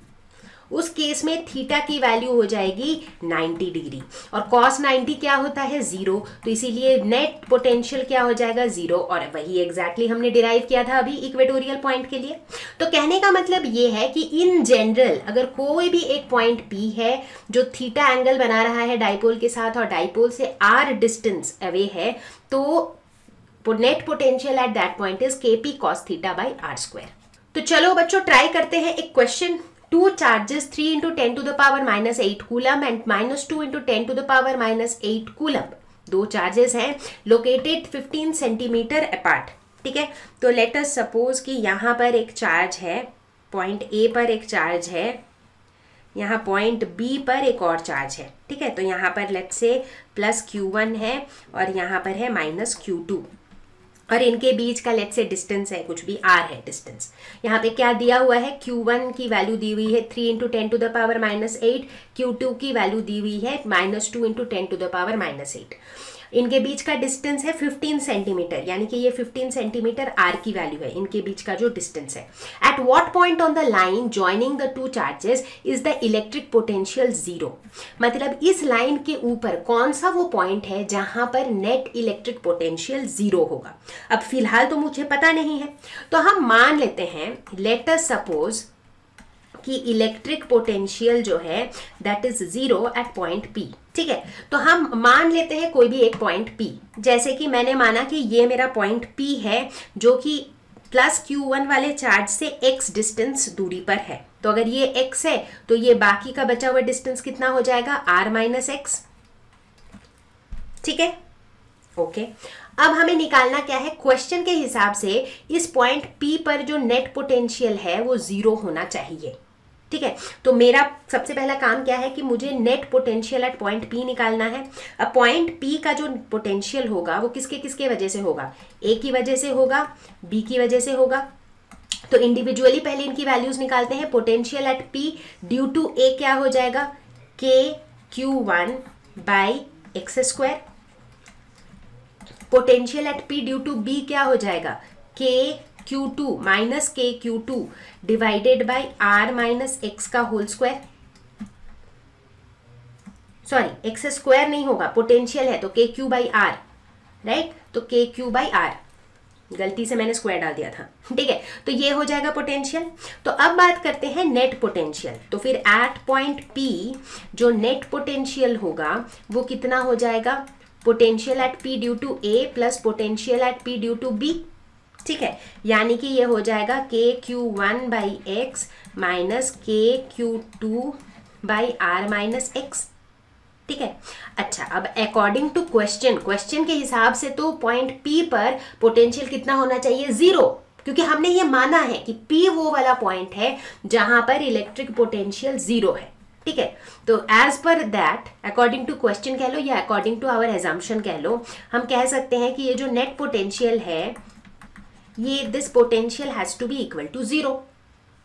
उस केस में थीटा की वैल्यू हो जाएगी 90 डिग्री और कॉस 90 क्या होता है ज़ीरो तो इसीलिए नेट पोटेंशियल क्या हो जाएगा ज़ीरो और वही एग्जैक्टली exactly हमने डिराइव किया था अभी इक्वेटोरियल पॉइंट के लिए तो कहने का मतलब ये है कि इन जनरल अगर कोई भी एक पॉइंट पी है जो थीटा एंगल बना रहा है डाइपोल के साथ और डाइपोल से आर डिस्टेंस अवे है तो net potential at that point is के p cos theta by are square तो चलो बच्चों ट्राई करते हैं एक question two charges 3 into 10 to the power minus 8 coulomb and minus 2 into 10 to the power minus 8 coulomb दो चार्जेस हैं located 15 centimetre apart ठीक है तो लेट अस सपोज कि यहाँ पर एक चार्ज है पॉइंट ए पर एक चार्ज है यहाँ पॉइंट बी पर एक और चार्ज है ठीक है तो यहाँ पर लेट से प्लस क्यू वन है और यहाँ पर है माइनस क्यू टू और इनके बीच का लेट से डिस्टेंस है कुछ भी आर है डिस्टेंस यहाँ पे क्या दिया हुआ है क्यू वन की वैल्यू दी हुई है three into ten to the power minus eight Q two की वैल्यू दी हुई है minus two into ten to the power minus eight इनके बीच का डिस्टेंस है 15 सेंटीमीटर यानी कि ये 15 सेंटीमीटर आर की वैल्यू है इनके बीच का जो डिस्टेंस है at what point on the line joining the two charges is the electric potential zero मतलब इस लाइन के ऊपर कौन सा वो पॉइंट है जहां पर नेट इलेक्ट्रिक पोटेंशियल जीरो होगा अब फिलहाल तो मुझे पता नहीं है तो हम मान लेते हैं लेटर सपोज कि इलेक्ट्रिक पोटेंशियल जो है that is zero at point P ठीक है तो हम मान लेते हैं कोई भी एक पॉइंट पी जैसे कि मैंने माना कि ये मेरा पॉइंट पी है जो कि प्लस क्यू वन वाले चार्ज से एक्स डिस्टेंस दूरी पर है तो अगर ये एक्स है तो ये बाकी का बचा हुआ डिस्टेंस कितना हो जाएगा आर माइनस एक्स ठीक है ओके अब हमें निकालना क्या है क्वेश्चन के हिसाब से इस पॉइंट पी पर जो नेट पोटेंशियल है वो जीरो होना चाहिए ठीक है तो मेरा सबसे पहला काम क्या है कि मुझे net potential at point P निकालना है अब पॉइंट पी का जो पोटेंशियल होगा वो किसके किसके वजह से होगा ए की वजह से होगा बी की वजह से होगा तो इंडिविजुअली पहले इनकी वैल्यूज निकालते हैं potential at P due to A क्या हो जाएगा के Q one by x square potential at P due to B क्या हो जाएगा के क्यू टू माइनस के Q two divided by r minus x का whole square sorry x square नहीं होगा पोटेंशियल है तो के क्यू बाई आर राइट तो के क्यू बाई आर गलती से मैंने स्क्वायर डाल दिया था ठीक है तो ये हो जाएगा पोटेंशियल तो अब बात करते हैं नेट पोटेंशियल तो फिर एट पॉइंट पी जो नेट पोटेंशियल होगा वो कितना हो जाएगा potential at P due to A plus potential at P due to B ठीक है यानी कि ये हो जाएगा के Q one by x minus के Q two by r minus x ठीक है अच्छा अब अकॉर्डिंग टू क्वेश्चन क्वेश्चन के हिसाब से तो पॉइंट पी पर पोटेंशियल कितना होना चाहिए जीरो क्योंकि हमने ये माना है कि पी वो वाला पॉइंट है जहां पर इलेक्ट्रिक पोटेंशियल जीरो है ठीक है तो as per that according to question कह लो या अकॉर्डिंग टू आवर एजाम्पन कह लो हम कह सकते हैं कि ये जो नेट पोटेंशियल है ये this potential has to be equal to zero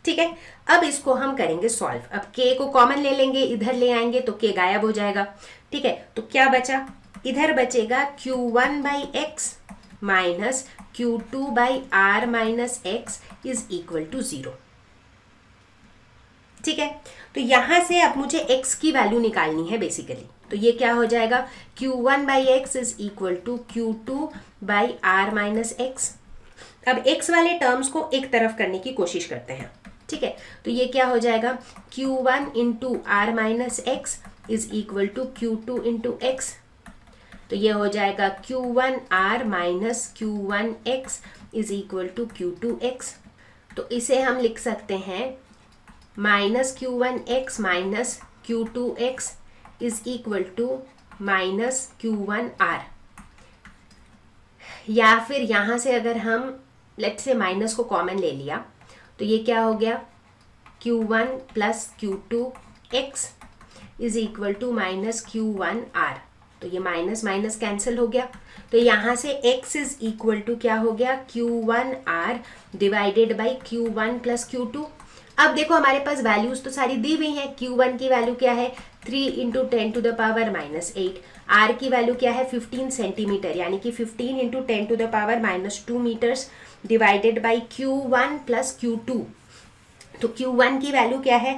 ठीक है अब इसको हम करेंगे सॉल्व अब के को कॉमन ले लेंगे इधर ले आएंगे तो के गायब हो जाएगा ठीक है तो क्या बचा इधर बचेगा q one by x minus q two by r minus x is equal to zero ठीक है तो यहां से अब मुझे x की वैल्यू निकालनी है बेसिकली तो ये क्या हो जाएगा q1 one by x is equal to q two by r minus x अब एक्स वाले टर्म्स को एक तरफ करने की कोशिश करते हैं ठीक है तो ये क्या हो जाएगा Q one into r minus x is equal to q two into x तो ये हो जाएगा Q one r minus q one x is equal to q two x तो इसे हम लिख सकते हैं minus q one x minus q two x is equal to minus q one r या फिर यहाँ से अगर हम लेट से माइनस को कॉमन ले लिया तो ये क्या हो गया q1 one plus Q two x is equal to minus q one r तो ये माइनस माइनस कैंसिल हो गया तो यहां से x इज इक्वल टू क्या हो गया q1 q1r divided by Q one plus q अब देखो हमारे पास वैल्यूज तो सारी दी हुई हैं q1 की वैल्यू क्या है 3 into ten to the power minus eight R की वैल्यू क्या है 15 सेंटीमीटर यानी कि 15 into ten to the power minus two metres divided by Q one plus Q two तो क्यू वन की वैल्यू क्या है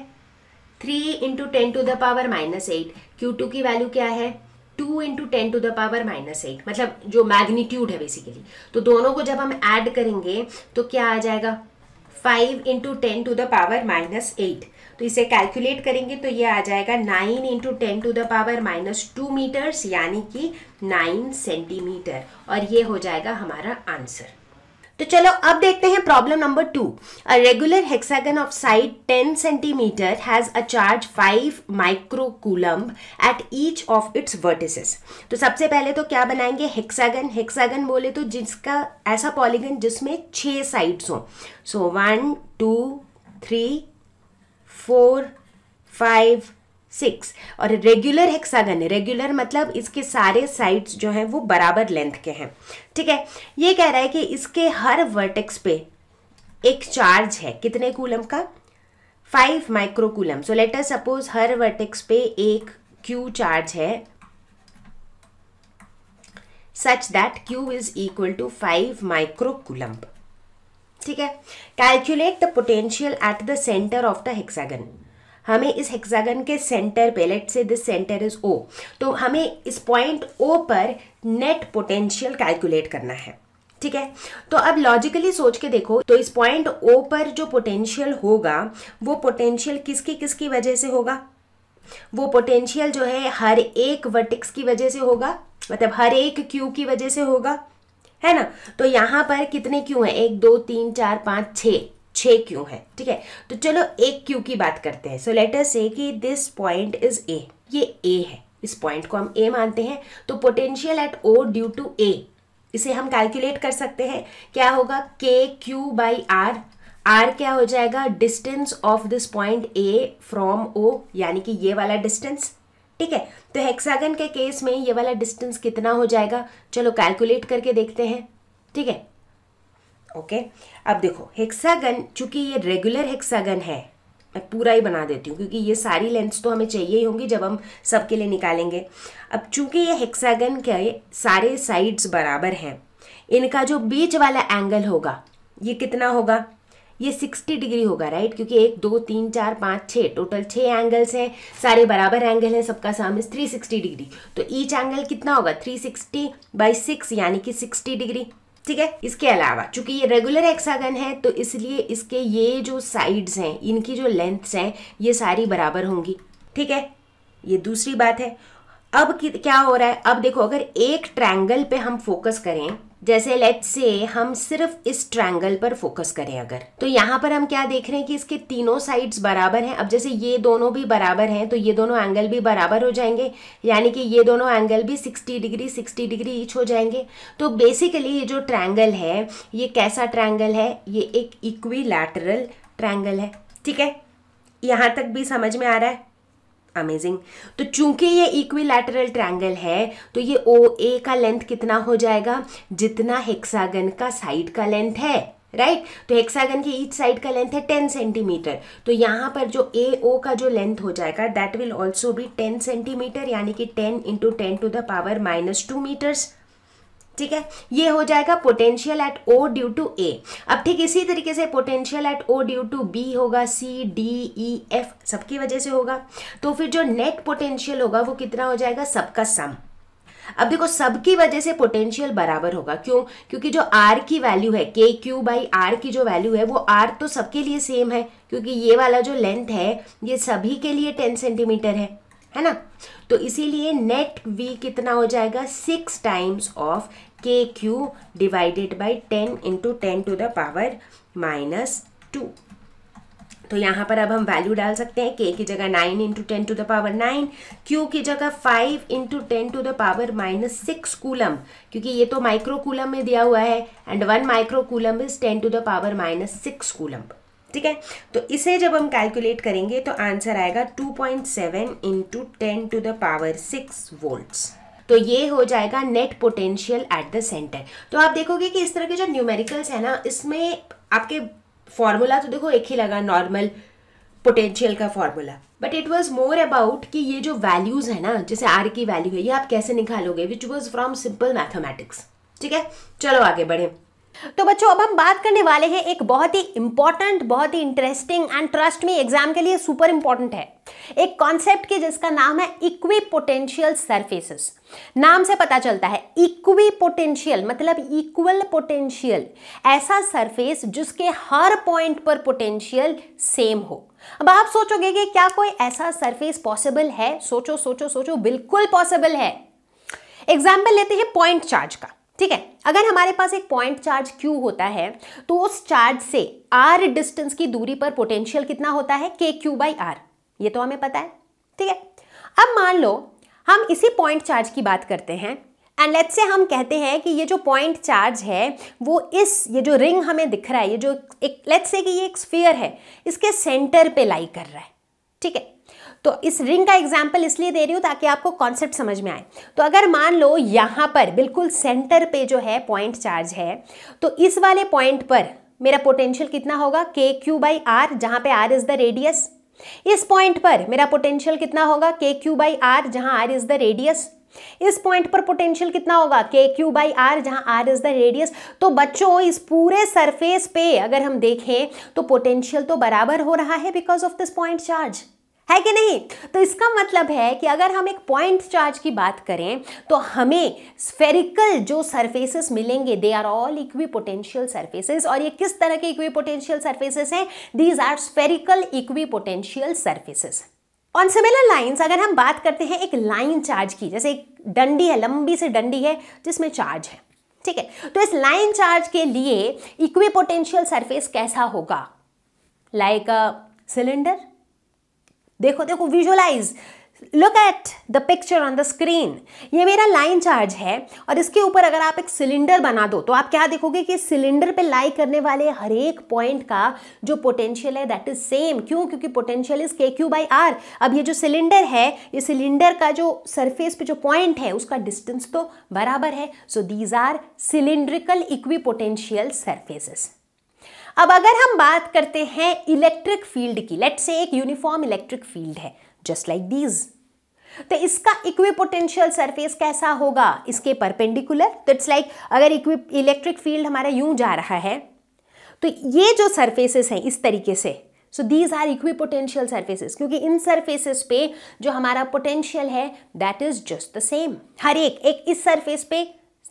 three into ten to the power minus eight Q two की वैल्यू क्या है two into ten to the power minus eight मतलब जो magnitude है बेसिकली तो दोनों को जब हम ऐड करेंगे तो क्या आ जाएगा five into ten to the power minus eight तो इसे कैलकुलेट करेंगे तो ये आ जाएगा nine into ten to the power minus two metres यानी कि नाइन सेंटीमीटर और ये हो जाएगा हमारा आंसर तो चलो अब देखते हैं problem number two a regular hexagon of side 10 centimetre has a charge 5 microcoulomb at each of its vertices तो सबसे पहले तो क्या बनाएंगे हेक्सागन हेक्सागन बोले तो जिसका ऐसा पॉलीगन जिसमें छह साइड्स हों so one two three four five six और रेगुलर हेक्सागन है रेगुलर मतलब इसके सारे साइड्स जो हैं वो बराबर लेंथ के हैं ठीक है ये कह रहा है कि इसके हर वर्टेक्स पे एक चार्ज है कितने कूलम का five coulomb so let us suppose हर वर्टेक्स पे एक क्यू चार्ज है such that Q is equal to five coulomb ठीक है calculate the potential at the centre of the hexagon हमें इस हेक्सागन के सेंटर पे late say this centre is ओ तो हमें इस पॉइंट ओ पर नेट पोटेंशियल कैलकुलेट करना है ठीक है तो अब लॉजिकली सोच के देखो तो इस पॉइंट ओ पर जो पोटेंशियल होगा वो पोटेंशियल किसकी किसकी वजह से होगा वो पोटेंशियल जो है हर एक वर्टिक्स की वजह से होगा मतलब हर एक क्यू की वजह से होगा है ना तो यहाँ पर कितने क्यू हैं एक दो तीन चार पाँच छः छः क्यू है ठीक है तो चलो एक क्यू की बात करते हैं सो लेटर से कि दिस पॉइंट इज ए ये ए है इस पॉइंट को हम ए मानते हैं तो potential at O due to A इसे हम कैलकुलेट कर सकते हैं क्या होगा के क्यू बाई आर आर क्या हो जाएगा distance of this point A from O यानी कि ये वाला डिस्टेंस ठीक है तो हेक्सागन के केस में ये वाला डिस्टेंस कितना हो जाएगा चलो कैलकुलेट करके देखते हैं ठीक है ओके अब देखो हेक्सागन चूंकि ये रेगुलर हेक्सागन है मैं पूरा ही बना देती हूँ क्योंकि ये सारी लेंथ्स तो हमें चाहिए ही होंगी जब हम सबके लिए निकालेंगे अब चूंकि ये हेक्सागन के सारे साइड्स बराबर हैं इनका जो बीच वाला एंगल होगा ये कितना होगा ये 60 डिग्री होगा राइट क्योंकि एक दो तीन चार पाँच छः टोटल छः एंगल्स हैं सारे बराबर एंगल हैं सबका साम इज 360 डिग्री तो ईच एंगल कितना होगा थ्री सिक्सटी बाई सिक्स यानी कि सिक्सटी डिग्री ठीक है इसके अलावा चूंकि ये रेगुलर एक्सागन है तो इसलिए इसके ये जो साइड्स हैं इनकी जो लेंथ्स हैं ये सारी बराबर होंगी ठीक है ये दूसरी बात है अब क्या हो रहा है अब देखो अगर एक ट्रायंगल पे हम फोकस करें जैसे लेट से हम सिर्फ इस ट्रैंगल पर फोकस करें अगर तो यहाँ पर हम क्या देख रहे हैं कि इसके तीनों साइड्स बराबर हैं अब जैसे ये दोनों भी बराबर हैं तो ये दोनों एंगल भी बराबर हो जाएंगे यानी कि ये दोनों एंगल भी 60 डिग्री 60 डिग्री ईच हो जाएंगे तो बेसिकली ये जो ट्रैंगल है ये कैसा ट्रैंगल है ये एक इक्वी ट्रायंगल है ठीक है यहाँ तक भी समझ में आ रहा है अमेजिंग तो चूंकि ये इक्विलैटरल ट्रायंगल है तो ये ओ ए का लेंथ कितना हो जाएगा जितना हेक्सागन का साइड का लेंथ है राइट right? तो हेक्सागन की ईच साइड का लेंथ है टेन सेंटीमीटर तो यहाँ पर जो ए ओ का जो लेंथ हो जाएगा that will also be ten centimetre यानी कि ten into ten to the power minus two metres ठीक है ये हो जाएगा potential at O due to A अब ठीक इसी तरीके से potential at O due to B होगा सी डी ई एफ सबकी वजह से होगा तो फिर जो नेट पोटेंशियल होगा वो कितना हो जाएगा सबका सम अब देखो सबकी वजह से पोटेंशियल बराबर होगा क्यों क्योंकि जो आर की वैल्यू है के क्यू बाई आर की जो वैल्यू है वो आर तो सबके लिए सेम है क्योंकि ये वाला जो लेंथ है ये सभी के लिए टेन सेंटीमीटर है है ना तो इसीलिए नेट वी कितना हो जाएगा six times of K Q divided by ten into ten to the power minus two तो यहाँ पर अब हम वैल्यू डाल सकते हैं के की जगह nine into ten to the power nine Q की जगह five into ten to the power minus six coulomb क्योंकि ये तो माइक्रो कूलम में दिया हुआ है and one micro coulomb is ten to the power minus six coulomb ठीक है तो इसे जब हम कैलकुलेट करेंगे तो आंसर आएगा 2.7 point seven into ten to the power six volts तो ये हो जाएगा net potential at the centre तो आप देखोगे कि इस तरह के जो न्यूमेरिकल्स है ना इसमें आपके फॉर्मूला तो देखो एक ही लगा नॉर्मल पोटेंशियल का formula but it was more about कि ये जो वैल्यूज़ है ना जैसे आर की वैल्यू है ये आप कैसे निकालोगे which was from simple mathematics ठीक है चलो आगे बढ़े तो बच्चों अब हम बात करने वाले हैं एक बहुत ही इंपॉर्टेंट बहुत ही इंटरेस्टिंग एंड ट्रस्ट में एग्जाम के लिए सुपर इंपॉर्टेंट है एक कॉन्सेप्ट के जिसका नाम है इक्वी पोटेंशियल सर्फेसिस नाम से पता चलता है इक्वी पोटेंशियल मतलब इक्वल पोटेंशियल ऐसा सरफेस जिसके हर पॉइंट पर पोटेंशियल सेम हो अब आप सोचोगे कि क्या कोई ऐसा सरफेस पॉसिबल है सोचो सोचो सोचो बिल्कुल पॉसिबल है एग्जाम्पल लेते हैं पॉइंट चार्ज का ठीक है अगर हमारे पास एक पॉइंट चार्ज Q होता है तो उस चार्ज से R डिस्टेंस की दूरी पर पोटेंशियल कितना होता है के क्यू बाई आर ये तो हमें पता है ठीक है अब मान लो हम इसी पॉइंट चार्ज की बात करते हैं एंड लेट्स से हम कहते हैं कि ये जो पॉइंट चार्ज है वो इस ये जो रिंग हमें दिख रहा है ये जो एक लेट से कि ये एक स्फीयर है इसके सेंटर पे लाई कर रहा है ठीक है तो इस रिंग का एग्जाम्पल इसलिए दे रही हूँ ताकि आपको कॉन्सेप्ट समझ में आए तो अगर मान लो यहाँ पर बिल्कुल सेंटर पे जो है पॉइंट चार्ज है तो इस वाले पॉइंट पर मेरा पोटेंशियल कितना होगा के क्यू बाई आर जहाँ पे आर इज़ द रेडियस इस पॉइंट पर मेरा पोटेंशियल कितना होगा के क्यू बाई आर जहाँ आर इज़ द रेडियस इस पॉइंट पर पोटेंशियल कितना होगा के क्यू बाई आर जहाँ आर इज द रेडियस तो बच्चों इस पूरे सरफेस पे अगर हम देखें तो पोटेंशियल तो बराबर हो रहा है because of this point charge है कि नहीं तो इसका मतलब है कि अगर हम एक पॉइंट चार्ज की बात करें तो हमें स्फेरिकल जो सरफेसेस मिलेंगे they are all equipotential surfaces और ये किस तरह के इक्विपोटेंशियल सरफेसेस हैं these are spherical equipotential surfaces on similar lines अगर हम बात करते हैं एक लाइन चार्ज की जैसे एक डंडी है लंबी सी डंडी है जिसमें चार्ज है ठीक है तो इस लाइन चार्ज के लिए पोटेंशियल सरफेस कैसा होगा लाइक सिलेंडर देखो देखो visualise look at the picture on the screen ये मेरा लाइन चार्ज है और इसके ऊपर अगर आप एक सिलेंडर बना दो तो आप क्या देखोगे कि सिलेंडर पे लाई करने वाले हर एक पॉइंट का जो पोटेंशियल है दैट इज सेम क्यों क्योंकि potential is K Q by R अब ये जो सिलेंडर है ये सिलेंडर का जो सरफेस पे जो पॉइंट है उसका डिस्टेंस तो बराबर है so these are cylindrical equipotential surfaces अब अगर हम बात करते हैं इलेक्ट्रिक फील्ड की लेट से एक यूनिफॉर्म इलेक्ट्रिक फील्ड है जस्ट लाइक दीज तो इसका इक्विपोटेंशियल सरफेस कैसा होगा इसके परपेंडिकुलर तो इट्स लाइक अगर इलेक्ट्रिक फील्ड हमारा यूं जा रहा है तो ये जो सरफेसेस हैं इस तरीके से so these are equipotential surfaces क्योंकि इन सर्फेसिस पे जो हमारा पोटेंशियल है that is just the same हर एक एक इस सर्फेस पे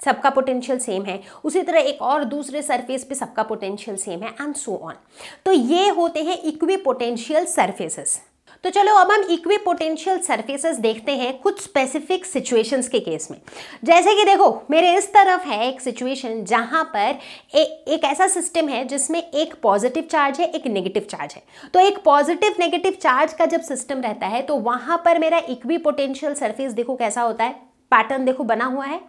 सबका पोटेंशियल सेम है उसी तरह एक और दूसरे सरफेस पे सबका पोटेंशियल सेम है एंड सो ऑन तो ये होते हैं इक्वी पोटेंशियल सर्फेसिस तो चलो अब हम इक्वी पोटेंशियल सर्फेसेस देखते हैं कुछ स्पेसिफिक सिचुएशंस के केस में जैसे कि देखो मेरे इस तरफ है एक सिचुएशन जहाँ पर ए, एक ऐसा सिस्टम है जिसमें एक पॉजिटिव चार्ज है एक नेगेटिव चार्ज है तो एक पॉजिटिव नेगेटिव चार्ज का जब सिस्टम रहता है तो वहाँ पर मेरा इक्वी पोटेंशियल सर्फेस देखो कैसा होता है पैटर्न देखो बना हुआ है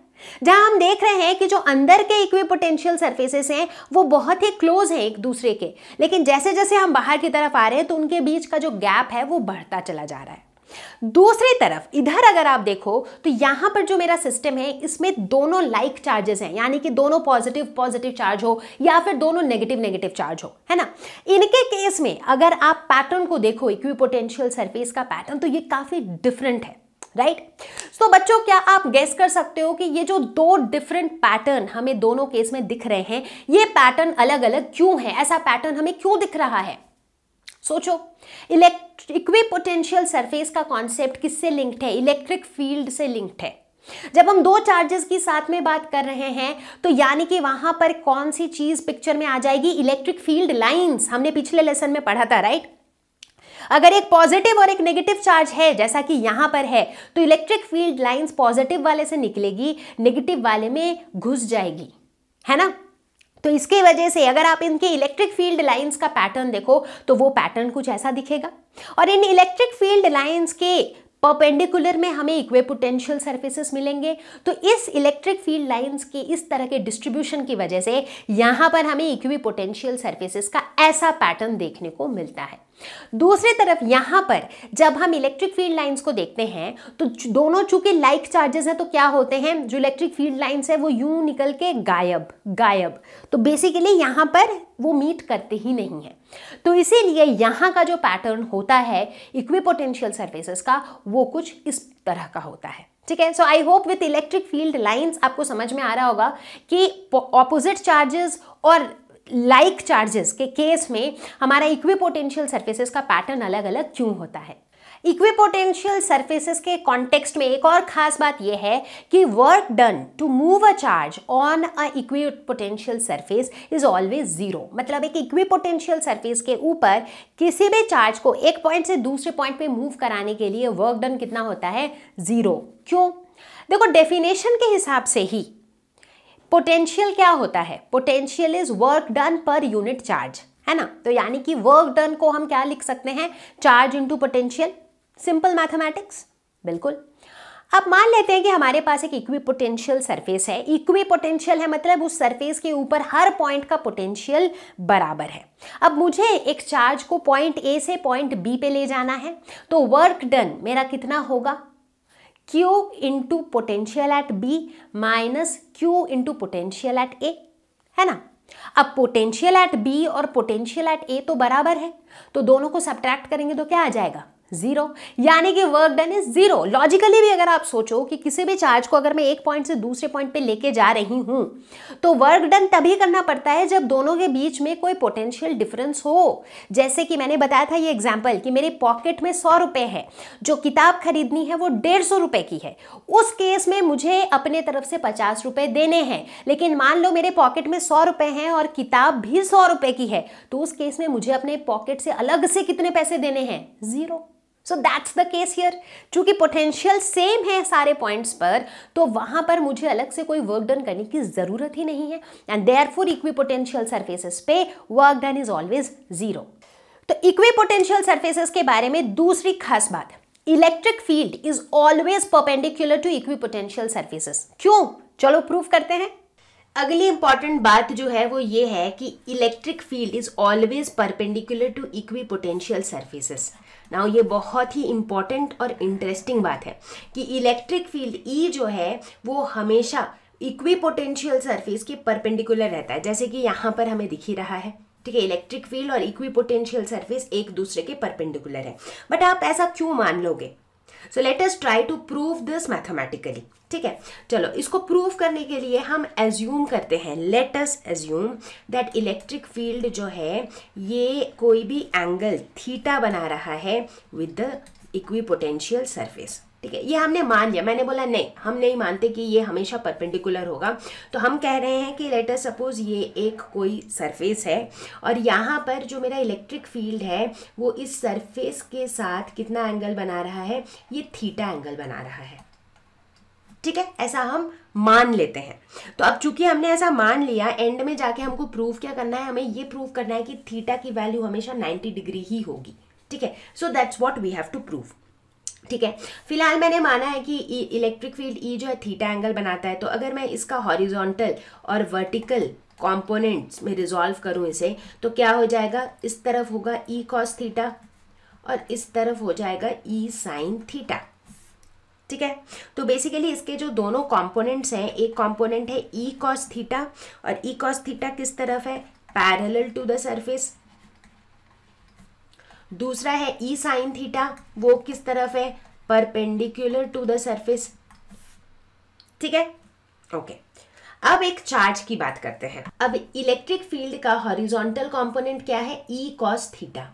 जहां हम देख रहे हैं कि जो अंदर के इक्विपोटेंशियल सर्फेसेस हैं वो बहुत ही क्लोज हैं एक दूसरे के लेकिन जैसे जैसे हम बाहर की तरफ आ रहे हैं तो उनके बीच का जो गैप है वो बढ़ता चला जा रहा है दूसरी तरफ इधर अगर आप देखो तो यहां पर जो मेरा सिस्टम है इसमें दोनों लाइक like चार्जेस हैं यानी कि दोनों पॉजिटिव पॉजिटिव चार्ज हो या फिर दोनों नेगेटिव नेगेटिव चार्ज हो है ना इनके केस में अगर आप पैटर्न को देखो इक्विपोटेंशियल सरफेस का पैटर्न तो ये काफी डिफरेंट है राइट सो बच्चों क्या आप गेस कर सकते हो कि ये जो दो डिफरेंट पैटर्न हमें दोनों केस में दिख रहे हैं ये पैटर्न अलग अलग क्यों है ऐसा पैटर्न हमें क्यों दिख रहा है सोचो इक्विपोटेंशियल सरफेस का कॉन्सेप्ट किससे लिंक्ड है इलेक्ट्रिक फील्ड से लिंक्ड है जब हम दो चार्जेस की साथ में बात कर रहे हैं तो यानी कि वहां पर कौन सी चीज पिक्चर में आ जाएगी इलेक्ट्रिक फील्ड लाइंस हमने पिछले लेसन में पढ़ा था राइट अगर एक पॉजिटिव और एक नेगेटिव चार्ज है जैसा कि यहां पर है तो इलेक्ट्रिक फील्ड लाइंस पॉजिटिव वाले से निकलेगी नेगेटिव वाले में घुस जाएगी है ना तो इसके वजह से अगर आप इनके इलेक्ट्रिक फील्ड लाइंस का पैटर्न देखो तो वो पैटर्न कुछ ऐसा दिखेगा और इन इलेक्ट्रिक फील्ड लाइंस के परपेंडिकुलर में हमें इक्वेपोटेंशियल सर्फेसिस मिलेंगे तो इस इलेक्ट्रिक फील्ड लाइंस के इस तरह के डिस्ट्रीब्यूशन की वजह से यहां पर हमें पोटेंशियल सर्फेसिस का ऐसा पैटर्न देखने को मिलता है दूसरी तरफ यहां पर जब हम इलेक्ट्रिक फील्ड लाइंस को देखते हैं तो दोनों चूंकि लाइक चार्जेस हैं तो क्या होते हैं जो इलेक्ट्रिक फील्ड लाइंस है वो यूं निकल के गायब गायब तो बेसिकली यहां पर वो मीट करते ही नहीं है तो इसीलिए यहां का जो पैटर्न होता है इक्विपोटेंशियल सर्फेसिस का वो कुछ इस तरह का होता है ठीक है so I hope with electric field lines आपको समझ में आ रहा होगा कि ऑपोजिट चार्जेस और लाइक चार्जेस के केस में हमारा इक्विपोटेंशियल सर्फेसिस का पैटर्न अलग अलग क्यों होता है इक्विपोटेंशियल सरफेसेस के कॉन्टेक्स्ट में एक और खास बात यह है कि work done to move a charge on a equipotential surface is always zero मतलब एक इक्विपोटेंशियल सर्फेस के ऊपर किसी भी चार्ज को एक पॉइंट से दूसरे पॉइंट पे मूव कराने के लिए वर्क डन कितना होता है जीरो क्यों देखो डेफिनेशन के हिसाब से ही पोटेंशियल क्या होता है potential is work done per unit charge है ना तो यानी कि वर्क डन को हम क्या लिख सकते हैं charge into potential simple mathematics बिल्कुल अब मान लेते हैं कि हमारे पास एक इक्वी पोटेंशियल सरफेस है इक्वी पोटेंशियल है मतलब उस सरफेस के ऊपर हर पॉइंट का पोटेंशियल बराबर है अब मुझे एक चार्ज को पॉइंट ए से पॉइंट बी पे ले जाना है तो वर्क डन मेरा कितना होगा Q into potential at B minus Q into potential at A है ना अब पोटेंशियल एट B और पोटेंशियल एट A तो बराबर है तो दोनों को सब्ट्रैक्ट करेंगे तो क्या आ जाएगा जीरो यानी कि work done is zero logically भी अगर आप सोचो कि किसी भी चार्ज को अगर मैं एक पॉइंट से दूसरे पॉइंट पे लेके जा रही हूं तो वर्क डन तभी करना पड़ता है जब दोनों के बीच में कोई पोटेंशियल डिफरेंस हो जैसे कि मैंने बताया था ये एग्जाम्पल कि मेरे पॉकेट में सौ रुपए है जो किताब खरीदनी है वो डेढ़ सौ रुपये की है उस केस में मुझे अपने तरफ से पचास रुपए देने हैं लेकिन मान लो मेरे पॉकेट में सौ रुपए हैं और किताब भी सौ रुपए की है तो उस केस में मुझे अपने पॉकेट से अलग से कितने पैसे देने हैं zero so that's the case here चूंकि पोटेंशियल सेम है सारे पॉइंट्स पर तो वहां पर मुझे अलग से कोई वर्क डन करने की ज़रूरत ही नहीं है and therefore equipotential surfaces पे work done is always zero तो इक्वी पोटेंशियल सर्फेसिस के बारे में दूसरी खास बात electric field is always perpendicular to equipotential surfaces क्यों चलो प्रूफ करते हैं अगली इंपॉर्टेंट बात जो है वो ये है कि electric field is always perpendicular to equipotential surfaces now ये बहुत ही इम्पॉर्टेंट और इंटरेस्टिंग बात है कि इलेक्ट्रिक फील्ड ई जो है वो हमेशा इक्वी पोटेंशियल सरफेस के परपेंडिकुलर रहता है जैसे कि यहाँ पर हमें दिख ही रहा है ठीक है इलेक्ट्रिक फील्ड और इक्वी पोटेंशियल सरफेस एक दूसरे के परपेंडिकुलर है बट आप ऐसा क्यों मान लोगे so let us try to prove this mathematically ठीक है चलो इसको प्रूव करने के लिए हम एज्यूम करते हैं let's assume that electric field जो है ये कोई भी एंगल थीटा बना रहा है with the equipotential surface ठीक है ये हमने मान लिया मैंने बोला नहीं हम नहीं मानते कि ये हमेशा परपेंडिकुलर होगा तो हम कह रहे हैं कि लेटर सपोज ये एक कोई सरफेस है और यहाँ पर जो मेरा इलेक्ट्रिक फील्ड है वो इस सरफेस के साथ कितना एंगल बना रहा है ये थीटा एंगल बना रहा है ठीक है ऐसा हम मान लेते हैं तो अब चूंकि हमने ऐसा मान लिया एंड में जाके हमको प्रूव क्या करना है हमें ये प्रूव करना है कि थीटा की वैल्यू हमेशा 90 डिग्री ही होगी ठीक है so that's what we have to proof ठीक है फिलहाल मैंने माना है कि इलेक्ट्रिक फील्ड ई जो है थीटा एंगल बनाता है तो अगर मैं इसका हॉरिजोंटल और वर्टिकल कॉम्पोनेंट में रिजॉल्व करूं इसे तो क्या हो जाएगा इस तरफ होगा ई कॉस थीटा और इस तरफ हो जाएगा ई साइन थीटा ठीक है तो बेसिकली इसके जो दोनों कॉम्पोनेंट्स हैं एक कॉम्पोनेंट है ई कॉस थीटा और ई कॉस थीटा किस तरफ है पैरेलल टू द सरफेस दूसरा है ई साइन थीटा वो किस तरफ है परपेंडिकुलर टू द सरफेस ठीक है ओके अब एक चार्ज की बात करते हैं अब इलेक्ट्रिक फील्ड का हॉरिजॉन्टल कंपोनेंट क्या है ई कॉस थीटा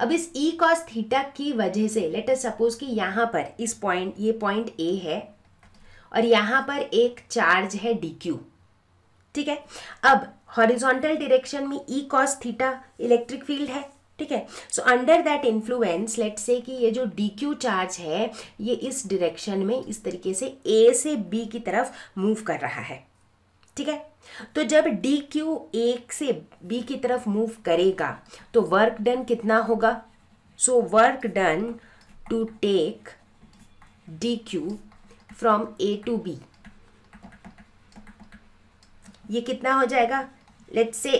अब इस ई कॉस थीटा की वजह से लेट अस सपोज कि यहाँ पर इस पॉइंट ये पॉइंट ए है और यहाँ पर एक चार्ज है डी क्यू ठीक है अब हॉरिजॉन्टल डिरेक्शन में E cos theta electric field है ठीक है so under that influence let say कि ये जो डी क्यू चार्ज है ये इस डिरेक्शन में इस तरीके से ए से बी की तरफ मूव कर रहा है ठीक है तो जब डी क्यू एक से बी की तरफ मूव करेगा तो वर्क डन कितना होगा so work done to take D Q from A to B ये कितना हो जाएगा लेट्स से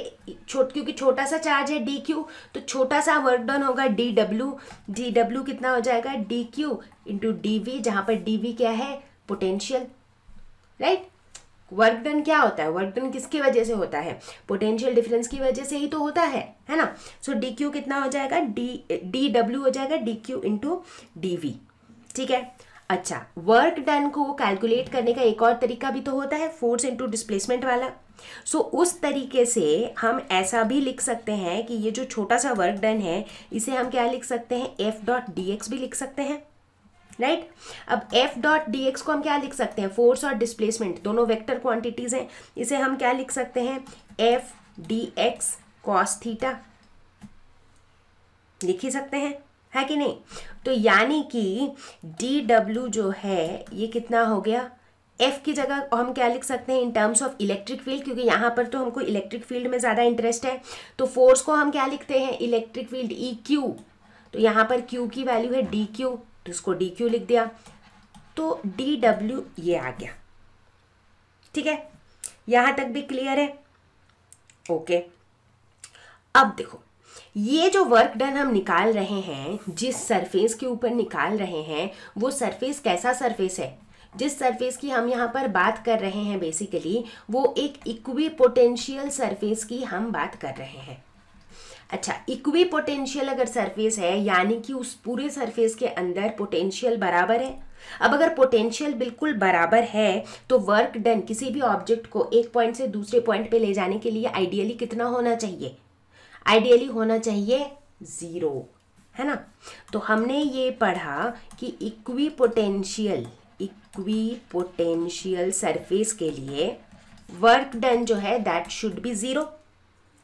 छोट क्योंकि छोटा सा चार्ज है डी क्यू तो छोटा सा वर्क डन होगा डी डब्ल्यू डी डब्ल्यू कितना हो जाएगा D Q into D V जहाँ पर डी वी क्या है पोटेंशियल राइट वर्क डन क्या होता है वर्क डन किसकी वजह से होता है पोटेंशियल डिफरेंस की वजह से ही तो होता है है ना सो डी क्यू कितना हो जाएगा डी डी डब्ल्यू हो जाएगा D Q into D V ठीक है अच्छा वर्क डन को कैलकुलेट करने का एक और तरीका भी तो होता है फोर्स इंटू डिस्प्लेसमेंट वाला सो so, उस तरीके से हम ऐसा भी लिख सकते हैं कि ये जो छोटा सा वर्क डन है इसे हम क्या लिख सकते हैं एफ डॉट डी एक्स भी लिख सकते हैं राइट अब एफ डॉट डी एक्स को हम क्या लिख सकते हैं फोर्स और डिस्प्लेसमेंट दोनों वेक्टर क्वांटिटीज हैं इसे हम क्या लिख सकते हैं F D X cos theta लिख ही सकते हैं है कि नहीं तो यानी कि डी डब्ल्यू जो है ये कितना हो गया एफ की जगह हम क्या लिख सकते हैं in terms of electric field क्योंकि यहाँ पर तो हमको इलेक्ट्रिक फील्ड में ज़्यादा इंटरेस्ट है तो फोर्स को हम क्या लिखते हैं इलेक्ट्रिक फील्ड ई क्यू तो यहाँ पर क्यू की वैल्यू है डी क्यू तो इसको डी क्यू लिख दिया तो डी डब्ल्यू ये आ गया ठीक है यहां तक भी क्लियर है ओके अब देखो ये जो वर्क डन हम निकाल रहे हैं जिस सरफेस के ऊपर निकाल रहे हैं वो सरफेस कैसा सरफेस है जिस सरफेस की हम यहाँ पर बात कर रहे हैं बेसिकली वो एक इक्वी पोटेंशियल सरफेस की हम बात कर रहे हैं अच्छा इक्वी पोटेंशियल अगर सरफेस है यानी कि उस पूरे सरफेस के अंदर पोटेंशियल बराबर है अब अगर पोटेंशियल बिल्कुल बराबर है तो वर्क डन किसी भी ऑब्जेक्ट को एक पॉइंट से दूसरे पॉइंट पे ले जाने के लिए आइडियली कितना होना चाहिए आइडियली होना चाहिए ज़ीरो है ना तो हमने ये पढ़ा कि equipotential equipotential surface के लिए वर्क डन जो है दैट शुड बी ज़ीरो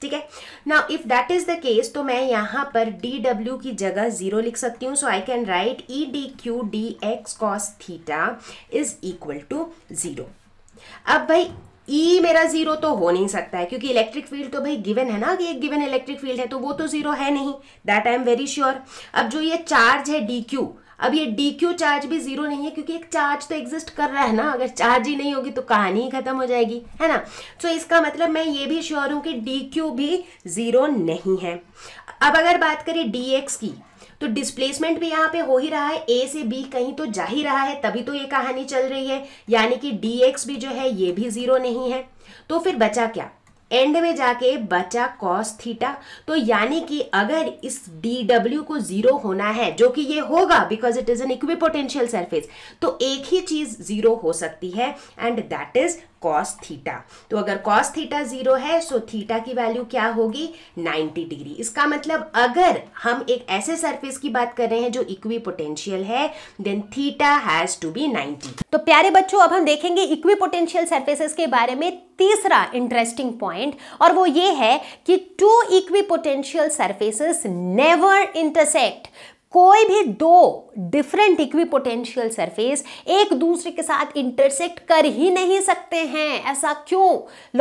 ठीक है now if that is the case तो मैं यहाँ पर डी डब्ल्यू की जगह जीरो लिख सकती हूँ so I can write E D Q D X cos theta is equal to zero अब भाई ई e मेरा जीरो तो हो नहीं सकता है क्योंकि इलेक्ट्रिक फील्ड तो भाई गिवन है ना कि एक गिवन इलेक्ट्रिक फील्ड है तो वो तो जीरो है नहीं that I am very sure अब जो ये चार्ज है डी क्यू अब ये डी क्यू चार्ज भी जीरो नहीं है क्योंकि एक चार्ज तो एग्जिस्ट कर रहा है ना अगर चार्ज ही नहीं होगी तो कहानी ही खत्म हो जाएगी है ना तो इसका मतलब मैं ये भी श्योर हूँ कि डी क्यू भी जीरो नहीं है अब अगर बात करें डी एक्स की तो डिस्प्लेसमेंट भी यहाँ पे हो ही रहा है ए से बी कहीं तो जा ही रहा है तभी तो ये कहानी चल रही है यानी कि डी एक्स भी जो है ये भी जीरो नहीं है तो फिर बचा क्या एंड में जाके बचा कॉस थीटा तो यानी कि अगर इस डी डब्ल्यू को जीरो होना है जो कि ये होगा because it is an potential surface तो एक ही चीज जीरो हो सकती है and that is cos theta तो अगर कॉस थीटा जीरो है सो थीटा की वैल्यू क्या होगी 90 डिग्री इसका मतलब अगर हम एक ऐसे सरफेस की बात कर रहे हैं जो इक्वी पोटेंशियल है then theta has to be 90 तो प्यारे बच्चों अब हम देखेंगे इक्वी पोटेंशियल सर्फेसेस के बारे में तीसरा इंटरेस्टिंग पॉइंट और वो ये है कि two equipotential surfaces never intersect कोई भी दो डिफरेंट इक्वी पोटेंशियल सरफेस एक दूसरे के साथ इंटरसेक्ट कर ही नहीं सकते हैं ऐसा क्यों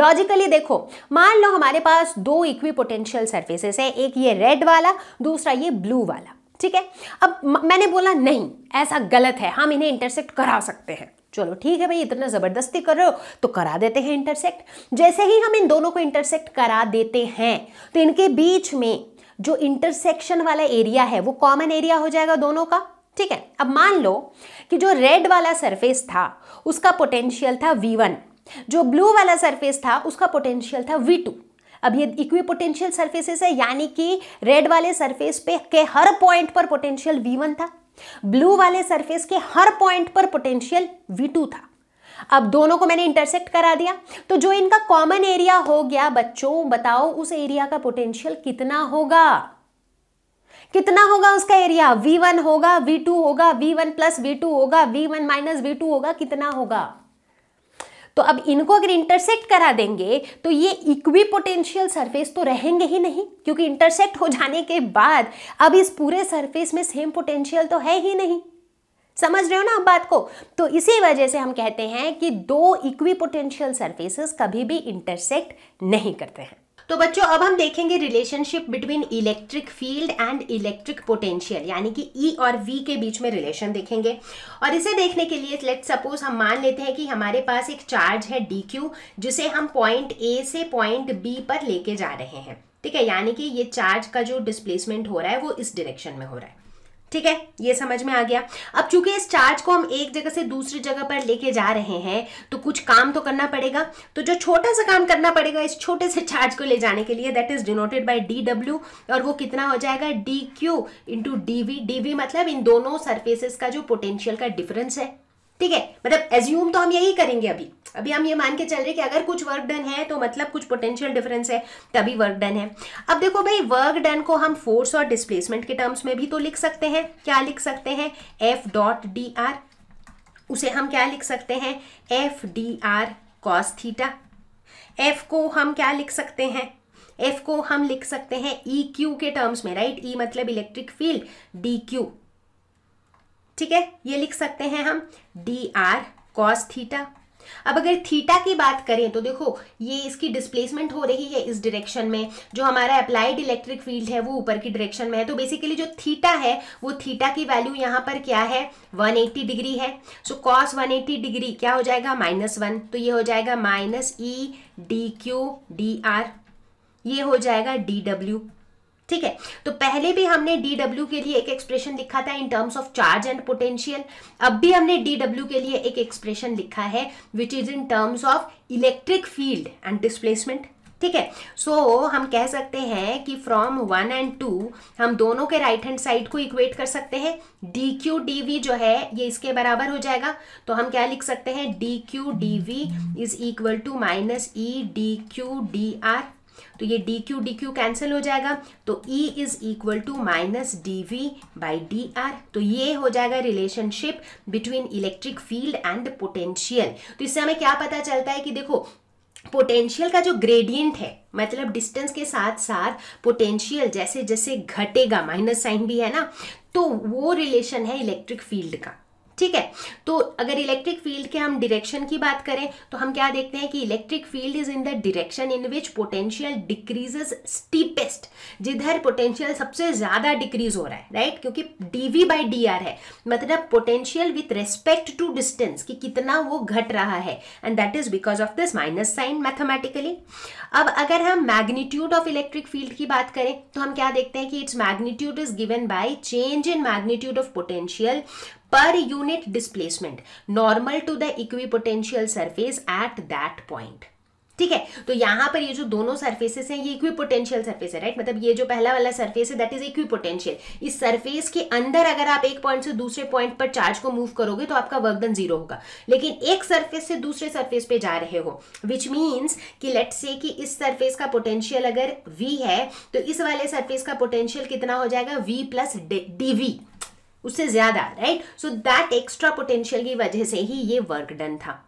लॉजिकली देखो मान लो हमारे पास दो इक्वी पोटेंशियल सर्फेसेस है एक ये रेड वाला दूसरा ये ब्लू वाला ठीक है अब मैंने बोला नहीं ऐसा गलत है हम इन्हें इंटरसेक्ट करा सकते हैं चलो ठीक है भाई इतना ज़बरदस्ती कर रहे हो तो करा देते हैं इंटरसेक्ट जैसे ही हम इन दोनों को इंटरसेक्ट करा देते हैं तो इनके बीच में जो इंटरसेक्शन वाला एरिया है वो कॉमन एरिया हो जाएगा दोनों का ठीक है अब मान लो कि जो रेड वाला सरफेस था उसका पोटेंशियल था वन जो ब्लू वाला सरफेस था उसका पोटेंशियल था टू अब ये इक्वी पोटेंशियल सर्फेसेस है यानी कि रेड वाले सरफेस पे के हर पॉइंट पर पोटेंशियल वन था ब्लू वाले सरफेस के हर पॉइंट पर पोटेंशियल टू था अब दोनों को मैंने इंटरसेक्ट करा दिया तो जो इनका कॉमन एरिया हो गया बच्चों बताओ उस एरिया का पोटेंशियल कितना होगा कितना होगा उसका एरिया वन होगा टू होगा वन प्लस टू होगा वन माइनस टू होगा कितना होगा तो अब इनको अगर इंटरसेक्ट करा देंगे तो ये इक्वी पोटेंशियल सरफेस तो रहेंगे ही नहीं क्योंकि इंटरसेक्ट हो जाने के बाद अब इस पूरे सरफेस में सेम पोटेंशियल तो है ही नहीं समझ रहे हो ना आप बात को तो इसी वजह से हम कहते हैं कि दो इक्वी पोटेंशियल सर्फेसिस कभी भी इंटरसेक्ट नहीं करते हैं तो बच्चों अब हम देखेंगे relationship between electric field and electric potential यानी कि ई e और वी के बीच में रिलेशन देखेंगे और इसे देखने के लिए लेट सपोज हम मान लेते हैं कि हमारे पास एक चार्ज है डी क्यू जिसे हम पॉइंट ए से पॉइंट बी पर लेके जा रहे हैं ठीक है यानी कि ये चार्ज का जो डिस्प्लेसमेंट हो रहा है वो इस डायरेक्शन में हो रहा है ठीक है ये समझ में आ गया अब चूंकि इस चार्ज को हम एक जगह से दूसरी जगह पर लेके जा रहे हैं तो कुछ काम तो करना पड़ेगा तो जो छोटा सा काम करना पड़ेगा इस छोटे से चार्ज को ले जाने के लिए that is denoted by D W और वो कितना हो जाएगा D Q into D V D V मतलब इन दोनों सर्फेसिस का जो पोटेंशियल का डिफरेंस है ठीक है मतलब एज्यूम तो हम यही करेंगे अभी अभी हम ये मान के चल रहे कि अगर कुछ वर्क डन है तो मतलब कुछ पोटेंशियल डिफरेंस है तभी वर्क डन है अब देखो भाई वर्क डन को हम फोर्स और डिस्प्लेसमेंट के टर्म्स में भी तो लिख सकते हैं क्या लिख सकते हैं एफ डॉट डी आर उसे हम क्या लिख सकते हैं F D R cos theta F को हम क्या लिख सकते हैं एफ को हम लिख सकते हैं ई e क्यू के टर्म्स में राइट ई e मतलब इलेक्ट्रिक फील्ड डी क्यू ठीक है ये लिख सकते हैं हम डी आर कॉस थीटा अब अगर थीटा की बात करें तो देखो ये इसकी डिस्प्लेसमेंट हो रही है इस डायरेक्शन में जो हमारा अप्लाइड इलेक्ट्रिक फील्ड है वो ऊपर की डायरेक्शन में है तो बेसिकली जो थीटा है वो थीटा की वैल्यू यहां पर क्या है 180 डिग्री है सो कॉस 180 डिग्री क्या हो जाएगा माइनस वन तो ये हो जाएगा minus E D Q D R ये हो जाएगा डी डब्ल्यू ठीक है तो पहले भी हमने डी डब्ल्यू के लिए एक एक्सप्रेशन लिखा था in terms of charge and potential अब भी हमने डी डब्ल्यू के लिए एक एक्सप्रेशन लिखा है which is in terms of electric field and displacement ठीक है सो so, हम कह सकते हैं कि फ्रॉम वन एंड टू हम दोनों के राइट हैंड साइड को इक्वेट कर सकते हैं डी क्यू डी वी जो है ये इसके बराबर हो जाएगा तो हम क्या लिख सकते हैं D Q D V is equal to minus E D Q D R तो ये D Q D Q cancel हो जाएगा तो E is equal to minus D V by D R तो ये हो जाएगा relationship between electric field and potential तो इससे हमें क्या पता चलता है कि देखो पोटेंशियल का जो ग्रेडियंट है मतलब डिस्टेंस के साथ साथ पोटेंशियल जैसे जैसे घटेगा माइनस साइन भी है ना तो वो रिलेशन है इलेक्ट्रिक फील्ड का ठीक है तो अगर इलेक्ट्रिक फील्ड के हम डिरेक्शन की बात करें तो हम क्या देखते हैं कि electric field is in the direction in which potential decreases steepest जिधर पोटेंशियल सबसे ज्यादा डिक्रीज हो रहा है राइट क्योंकि डीवी बाई डी आर है मतलब potential with respect to distance कि कितना वो घट रहा है and that is because of this minus sign mathematically अब अगर हम मैग्नीट्यूड ऑफ इलेक्ट्रिक फील्ड की बात करें तो हम क्या देखते हैं कि its magnitude is given by change in magnitude of potential per unit displacement normal to the equipotential surface at that point ठीक है तो यहां पर ये जो दोनों सर्फेसेस हैं ये इक्विपोटेंशियल सर्फेस है राइट मतलब ये जो पहला वाला सर्फेस है दैट इज इक्विपोटेंशियल इस सर्फेस के अंदर अगर आप एक पॉइंट से दूसरे पॉइंट पर चार्ज को मूव करोगे तो आपका वर्कडन जीरो होगा लेकिन एक सर्फेस से दूसरे सर्फेस पे जा रहे हो विच मीन्स कि लेट से कि इस सर्फेस का पोटेंशियल अगर वी है तो इस वाले सर्फेस का पोटेंशियल कितना हो जाएगा वी प्लस डी उससे ज़्यादा right so that extra potential की वजह से ही ये वर्क डन था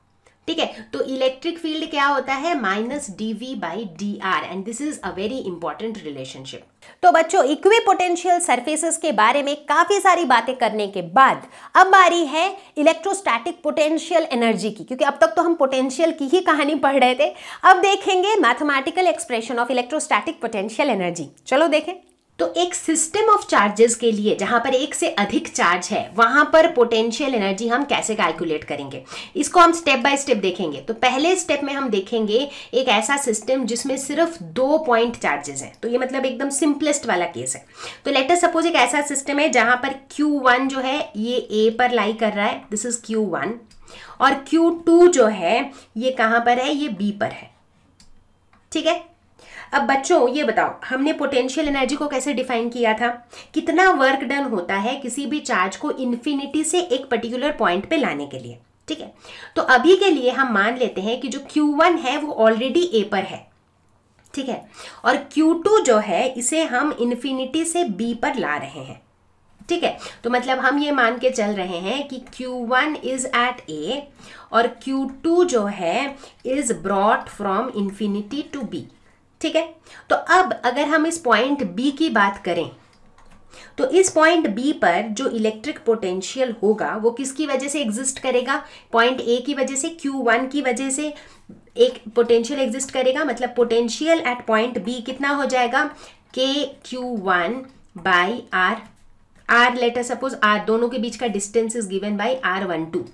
ठीक है तो इलेक्ट्रिक फील्ड क्या होता है minus D V by D R and this is a very important relationship तो बच्चों इक्वी पोटेंशियल सर्फेसिस के बारे में काफ़ी सारी बातें करने के बाद अब बारी है इलेक्ट्रोस्टैटिक पोटेंशियल एनर्जी की क्योंकि अब तक तो हम पोटेंशियल की ही कहानी पढ़ रहे थे अब देखेंगे mathematical expression of electrostatic potential energy चलो देखें तो एक सिस्टम ऑफ चार्जेस के लिए जहां पर एक से अधिक चार्ज है वहां पर पोटेंशियल एनर्जी हम कैसे कैलकुलेट करेंगे इसको हम स्टेप बाय स्टेप देखेंगे तो पहले स्टेप में हम देखेंगे एक ऐसा सिस्टम जिसमें सिर्फ दो पॉइंट चार्जेस हैं तो ये मतलब एकदम सिंपलेस्ट वाला केस है तो लेटर सपोज एक ऐसा सिस्टम है जहां पर क्यू जो है ये ए पर लाई कर रहा है दिस इज क्यू और क्यू जो है ये कहां पर है ये बी पर है ठीक है अब बच्चों ये बताओ हमने पोटेंशियल एनर्जी को कैसे डिफाइन किया था कितना वर्क डन होता है किसी भी चार्ज को इन्फिनिटी से एक पर्टिकुलर पॉइंट पे लाने के लिए ठीक है तो अभी के लिए हम मान लेते हैं कि जो Q1 है वो ऑलरेडी ए पर है ठीक है और Q2 जो है इसे हम इन्फिनिटी से बी पर ला रहे हैं ठीक है तो मतलब हम ये मान के चल रहे हैं कि Q1 इज एट ए और Q2 जो है is brought from infinity to B ठीक है तो अब अगर हम इस पॉइंट बी की बात करें तो इस पॉइंट बी पर जो इलेक्ट्रिक पोटेंशियल होगा वो किसकी वजह से एग्जिस्ट करेगा पॉइंट ए की वजह से क्यू वन की वजह से एक पोटेंशियल एग्जिस्ट करेगा मतलब पोटेंशियल एट पॉइंट बी कितना हो जाएगा के Q one by R R later suppose R दोनों के बीच का distance is given by are one two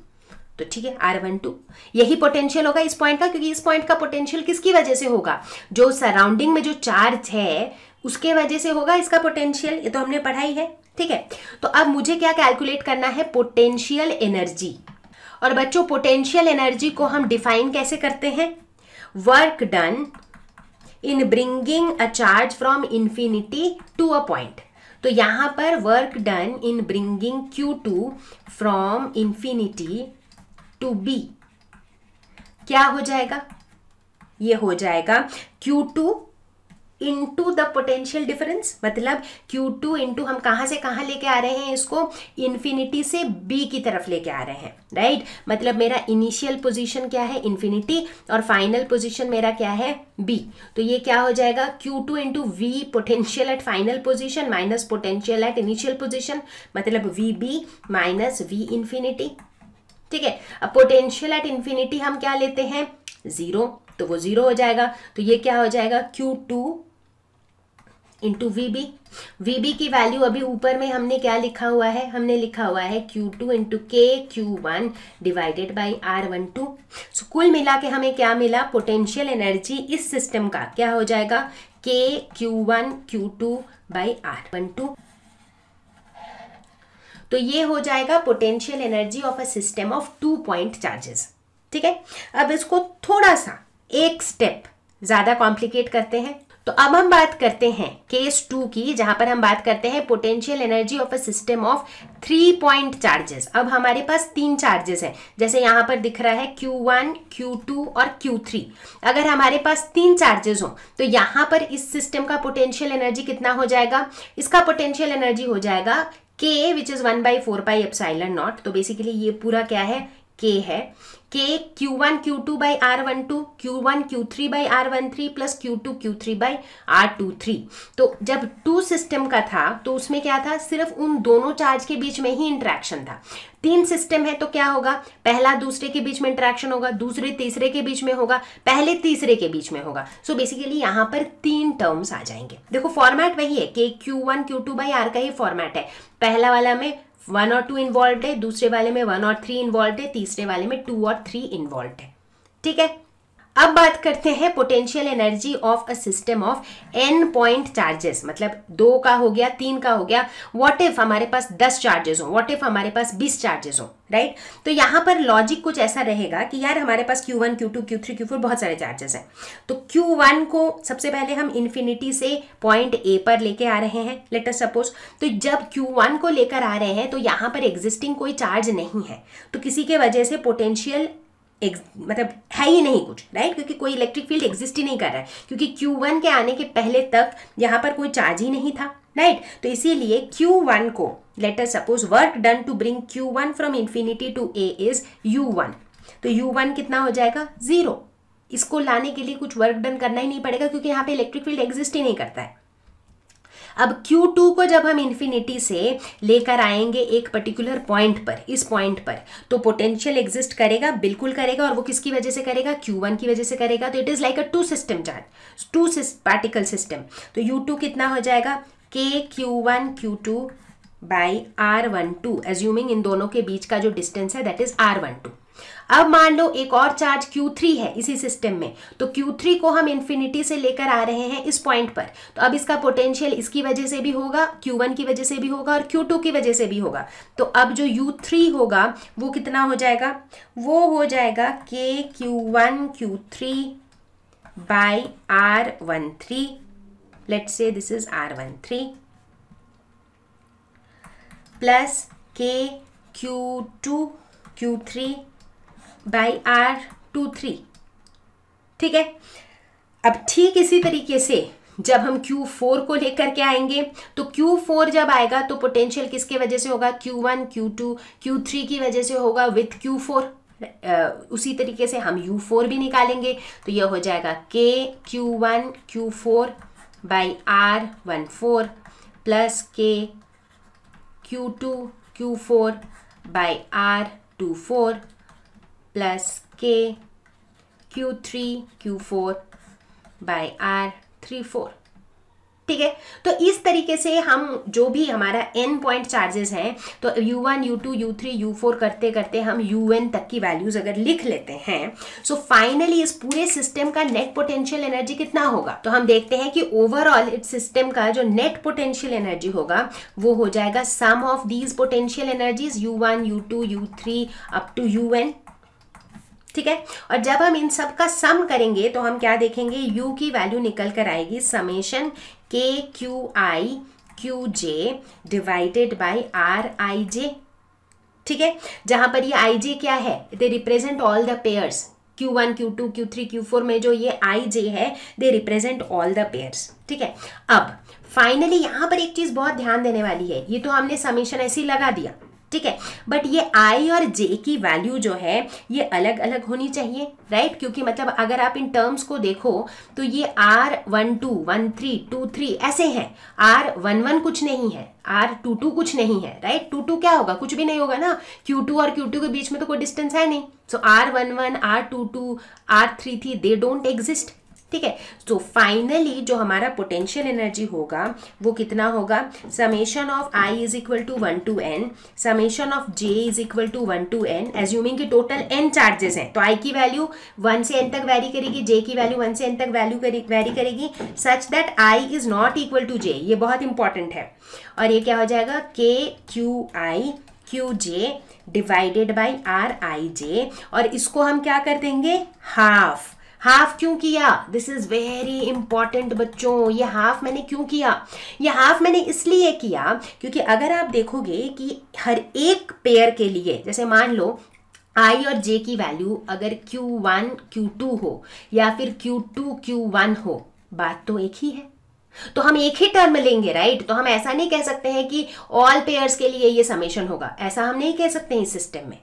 तो ठीक है आर वन टू यही पोटेंशियल होगा इस पॉइंट का क्योंकि इस पॉइंट का पोटेंशियल किसकी वजह से होगा जो सराउंडिंग में जो चार्ज है उसके वजह से होगा इसका पोटेंशियल ये तो हमने पढ़ाई है ठीक है तो अब मुझे क्या कैलकुलेट करना है पोटेंशियल एनर्जी और बच्चों पोटेंशियल एनर्जी को हम डिफाइन कैसे करते हैं work done in bringing a charge from infinity to a point तो यहां पर work done in bringing Q two from infinity to B क्या हो जाएगा ये हो जाएगा Q two into the potential difference मतलब Q2 टू इंटू हम कहाँ से कहाँ लेके आ रहे हैं इसको इन्फिनिटी से B की तरफ लेके आ रहे हैं राइट right? मतलब मेरा इनिशियल पोजिशन क्या है इन्फिनिटी और फाइनल पोजिशन मेरा क्या है B तो ये क्या हो जाएगा Q2 two into V potential at final position minus potential at initial position मतलब V B minus V infinity ठीक है अब पोटेंशियल एट इन्फिनिटी हम क्या लेते हैं जीरो तो वो जीरो हो जाएगा तो ये क्या हो जाएगा Q two into V B V B की वैल्यू अभी ऊपर में हमने क्या लिखा हुआ है हमने लिखा हुआ है Q two into K Q one divided by are one two so कुल मिला के हमें क्या मिला पोटेंशियल एनर्जी इस सिस्टम का क्या हो जाएगा के Q one Q two by are one two तो ये हो जाएगा potential energy of a system of two point charges ठीक है अब इसको थोड़ा सा एक स्टेप ज़्यादा कॉम्प्लिकेट करते हैं तो अब हम बात करते हैं केस टू की जहां पर हम बात करते हैं potential energy of a system of three point charges अब हमारे पास तीन चार्जेस हैं जैसे यहां पर दिख रहा है Q1, Q2 और Q3 अगर हमारे पास तीन चार्जेस हो तो यहां पर इस सिस्टम का पोटेंशियल एनर्जी कितना हो जाएगा इसका पोटेंशियल एनर्जी हो जाएगा K which is one by four by epsilon not तो बेसिकली ये पूरा क्या है के है K Q one Q two by are one two Q one Q three by are one three plus Q two Q three by are to three तो जब to system का था तो उसमें क्या था सिर्फ उन दोनों चार्ज के बीच में ही इंट्रैक्शन था तीन सिस्टम है तो क्या होगा पहला दूसरे के बीच में इंट्रैक्शन होगा दूसरे तीसरे के बीच में होगा पहले तीसरे के बीच में होगा सो बेसिकली यहाँ पर तीन टर्म्स आ जाएंगे देखो फॉर्मेट वही है K Q one Q two by R का ही फॉर्मेट है पहला वाला में वन और टू इन्वॉल्व है दूसरे वाले में वन और थ्री इन्वॉल्व है तीसरे वाले में टू और थ्री इन्वॉल्व है ठीक है अब बात करते हैं potential energy of a system of N point charges मतलब दो का हो गया तीन का हो गया व्हाट इफ हमारे पास दस चार्जेस हो व्हाट इफ हमारे पास बीस चार्जेस हो राइट right? तो यहाँ पर लॉजिक कुछ ऐसा रहेगा कि यार हमारे पास Q1, Q2, Q3, Q4 बहुत सारे चार्जेस हैं तो Q1 को सबसे पहले हम इन्फिनिटी से पॉइंट ए पर लेके आ रहे हैं लेटर सपोज तो जब Q1 को लेकर आ रहे हैं तो यहाँ पर एग्जिस्टिंग कोई चार्ज नहीं है तो किसी के वजह से पोटेंशियल मतलब है ही नहीं कुछ राइट क्योंकि कोई इलेक्ट्रिक फील्ड एग्जिस्ट ही नहीं कर रहा है क्योंकि क्यू वन के आने के पहले तक यहाँ पर कोई चार्ज ही नहीं था राइट तो इसीलिए क्यू वन को later suppose work done to bring Q one from infinity to A is U one तो यू वन कितना हो जाएगा जीरो इसको लाने के लिए कुछ वर्क डन करना ही नहीं पड़ेगा क्योंकि यहाँ पे इलेक्ट्रिक फील्ड एग्जिस्ट ही नहीं करता है अब Q2 को जब हम इन्फिनिटी से लेकर आएंगे एक पर्टिकुलर पॉइंट पर इस पॉइंट पर तो पोटेंशियल एग्जिस्ट करेगा बिल्कुल करेगा और वो किसकी वजह से करेगा Q1 की वजह से करेगा तो it is like a two system charge two particle system तो U2 कितना हो जाएगा के Q one Q two by are one two assuming इन दोनों के बीच का जो डिस्टेंस है that is R one two अब मान लो एक और चार्ज Q3 है इसी सिस्टम में तो Q3 को हम इन्फिनिटी से लेकर आ रहे हैं इस पॉइंट पर तो अब इसका पोटेंशियल इसकी वजह से भी होगा Q1 की वजह से भी होगा और Q2 की वजह से भी होगा तो अब जो U3 होगा वो कितना हो जाएगा वो हो जाएगा के Q one Q three by are one three let say this is R one three plus के Q two Q three by are to three ठीक है अब ठीक इसी तरीके से जब हम Q4 को लेकर के आएंगे तो Q4 जब आएगा तो पोटेंशियल किसके वजह से होगा Q1, Q2, Q3 की वजह से होगा विथ Q4 उसी तरीके से हम U4 भी निकालेंगे तो यह हो जाएगा K Q1 Q4 by are one four plus के Q two Q four by are two four plus K Q3 Q4 by R three four ठीक है तो इस तरीके से हम जो भी हमारा एन पॉइंट चार्जेस हैं तो U one U two U three U four करते करते हम यू एन तक की वैल्यूज अगर लिख लेते हैं सो so फाइनली इस पूरे सिस्टम का नेट पोटेंशियल एनर्जी कितना होगा तो हम देखते हैं कि ओवरऑल इस सिस्टम का जो नेट पोटेंशियल एनर्जी होगा वो हो जाएगा sum of these potential energies U one U two U three up to U N ठीक है और जब हम इन सब का सम करेंगे तो हम क्या देखेंगे u की वैल्यू निकल कर आएगी summation K Q I Q J divided by R I J ठीक है जहां पर ये आई जे क्या है they represent all the pairs Q one Q two Q three Q four में जो ये आई है they represent all the pairs ठीक है अब फाइनली यहां पर एक चीज़ बहुत ध्यान देने वाली है ये तो हमने समीशन ऐसे ही लगा दिया ठीक है बट ये आई और जे की वैल्यू जो है ये अलग अलग होनी चाहिए राइट क्योंकि मतलब अगर आप इन टर्म्स को देखो तो ये R one two one three two three ऐसे हैं आर वन वन कुछ नहीं है आर टू टू कुछ नहीं है राइट टू टू क्या होगा कुछ भी नहीं होगा ना क्यू टू और क्यू टू के बीच में तो कोई डिस्टेंस है नहीं so R one one R two two R three three they don't exist ठीक है तो फाइनली जो हमारा पोटेंशियल एनर्जी होगा वो कितना होगा summation of I is equal to one to N summation of J is equal to one to N assuming की टोटल एन चार्जेस हैं तो आई की वैल्यू वन से एन तक वैरी करेगी जे की वैल्यू वन से एन तक वैल्यू वैरी करेगी such that I is not equal to J ये बहुत इंपॉर्टेंट है और ये क्या हो जाएगा के Q I Q J divided by R I J और इसको हम क्या कर देंगे हाफ हाफ क्यों किया दिस इज वेरी इंपॉर्टेंट बच्चों ये हाफ मैंने क्यों किया ये हाफ मैंने इसलिए किया क्योंकि अगर आप देखोगे कि हर एक पेयर के लिए जैसे मान लो आई और जे की वैल्यू अगर क्यू वन क्यू टू हो या फिर क्यू टू क्यू वन हो बात तो एक ही है तो हम एक ही टर्म लेंगे राइट तो हम ऐसा नहीं कह सकते हैं कि ऑल पेयर्स के लिए ये समेशन होगा ऐसा हम नहीं कह सकते इस सिस्टम में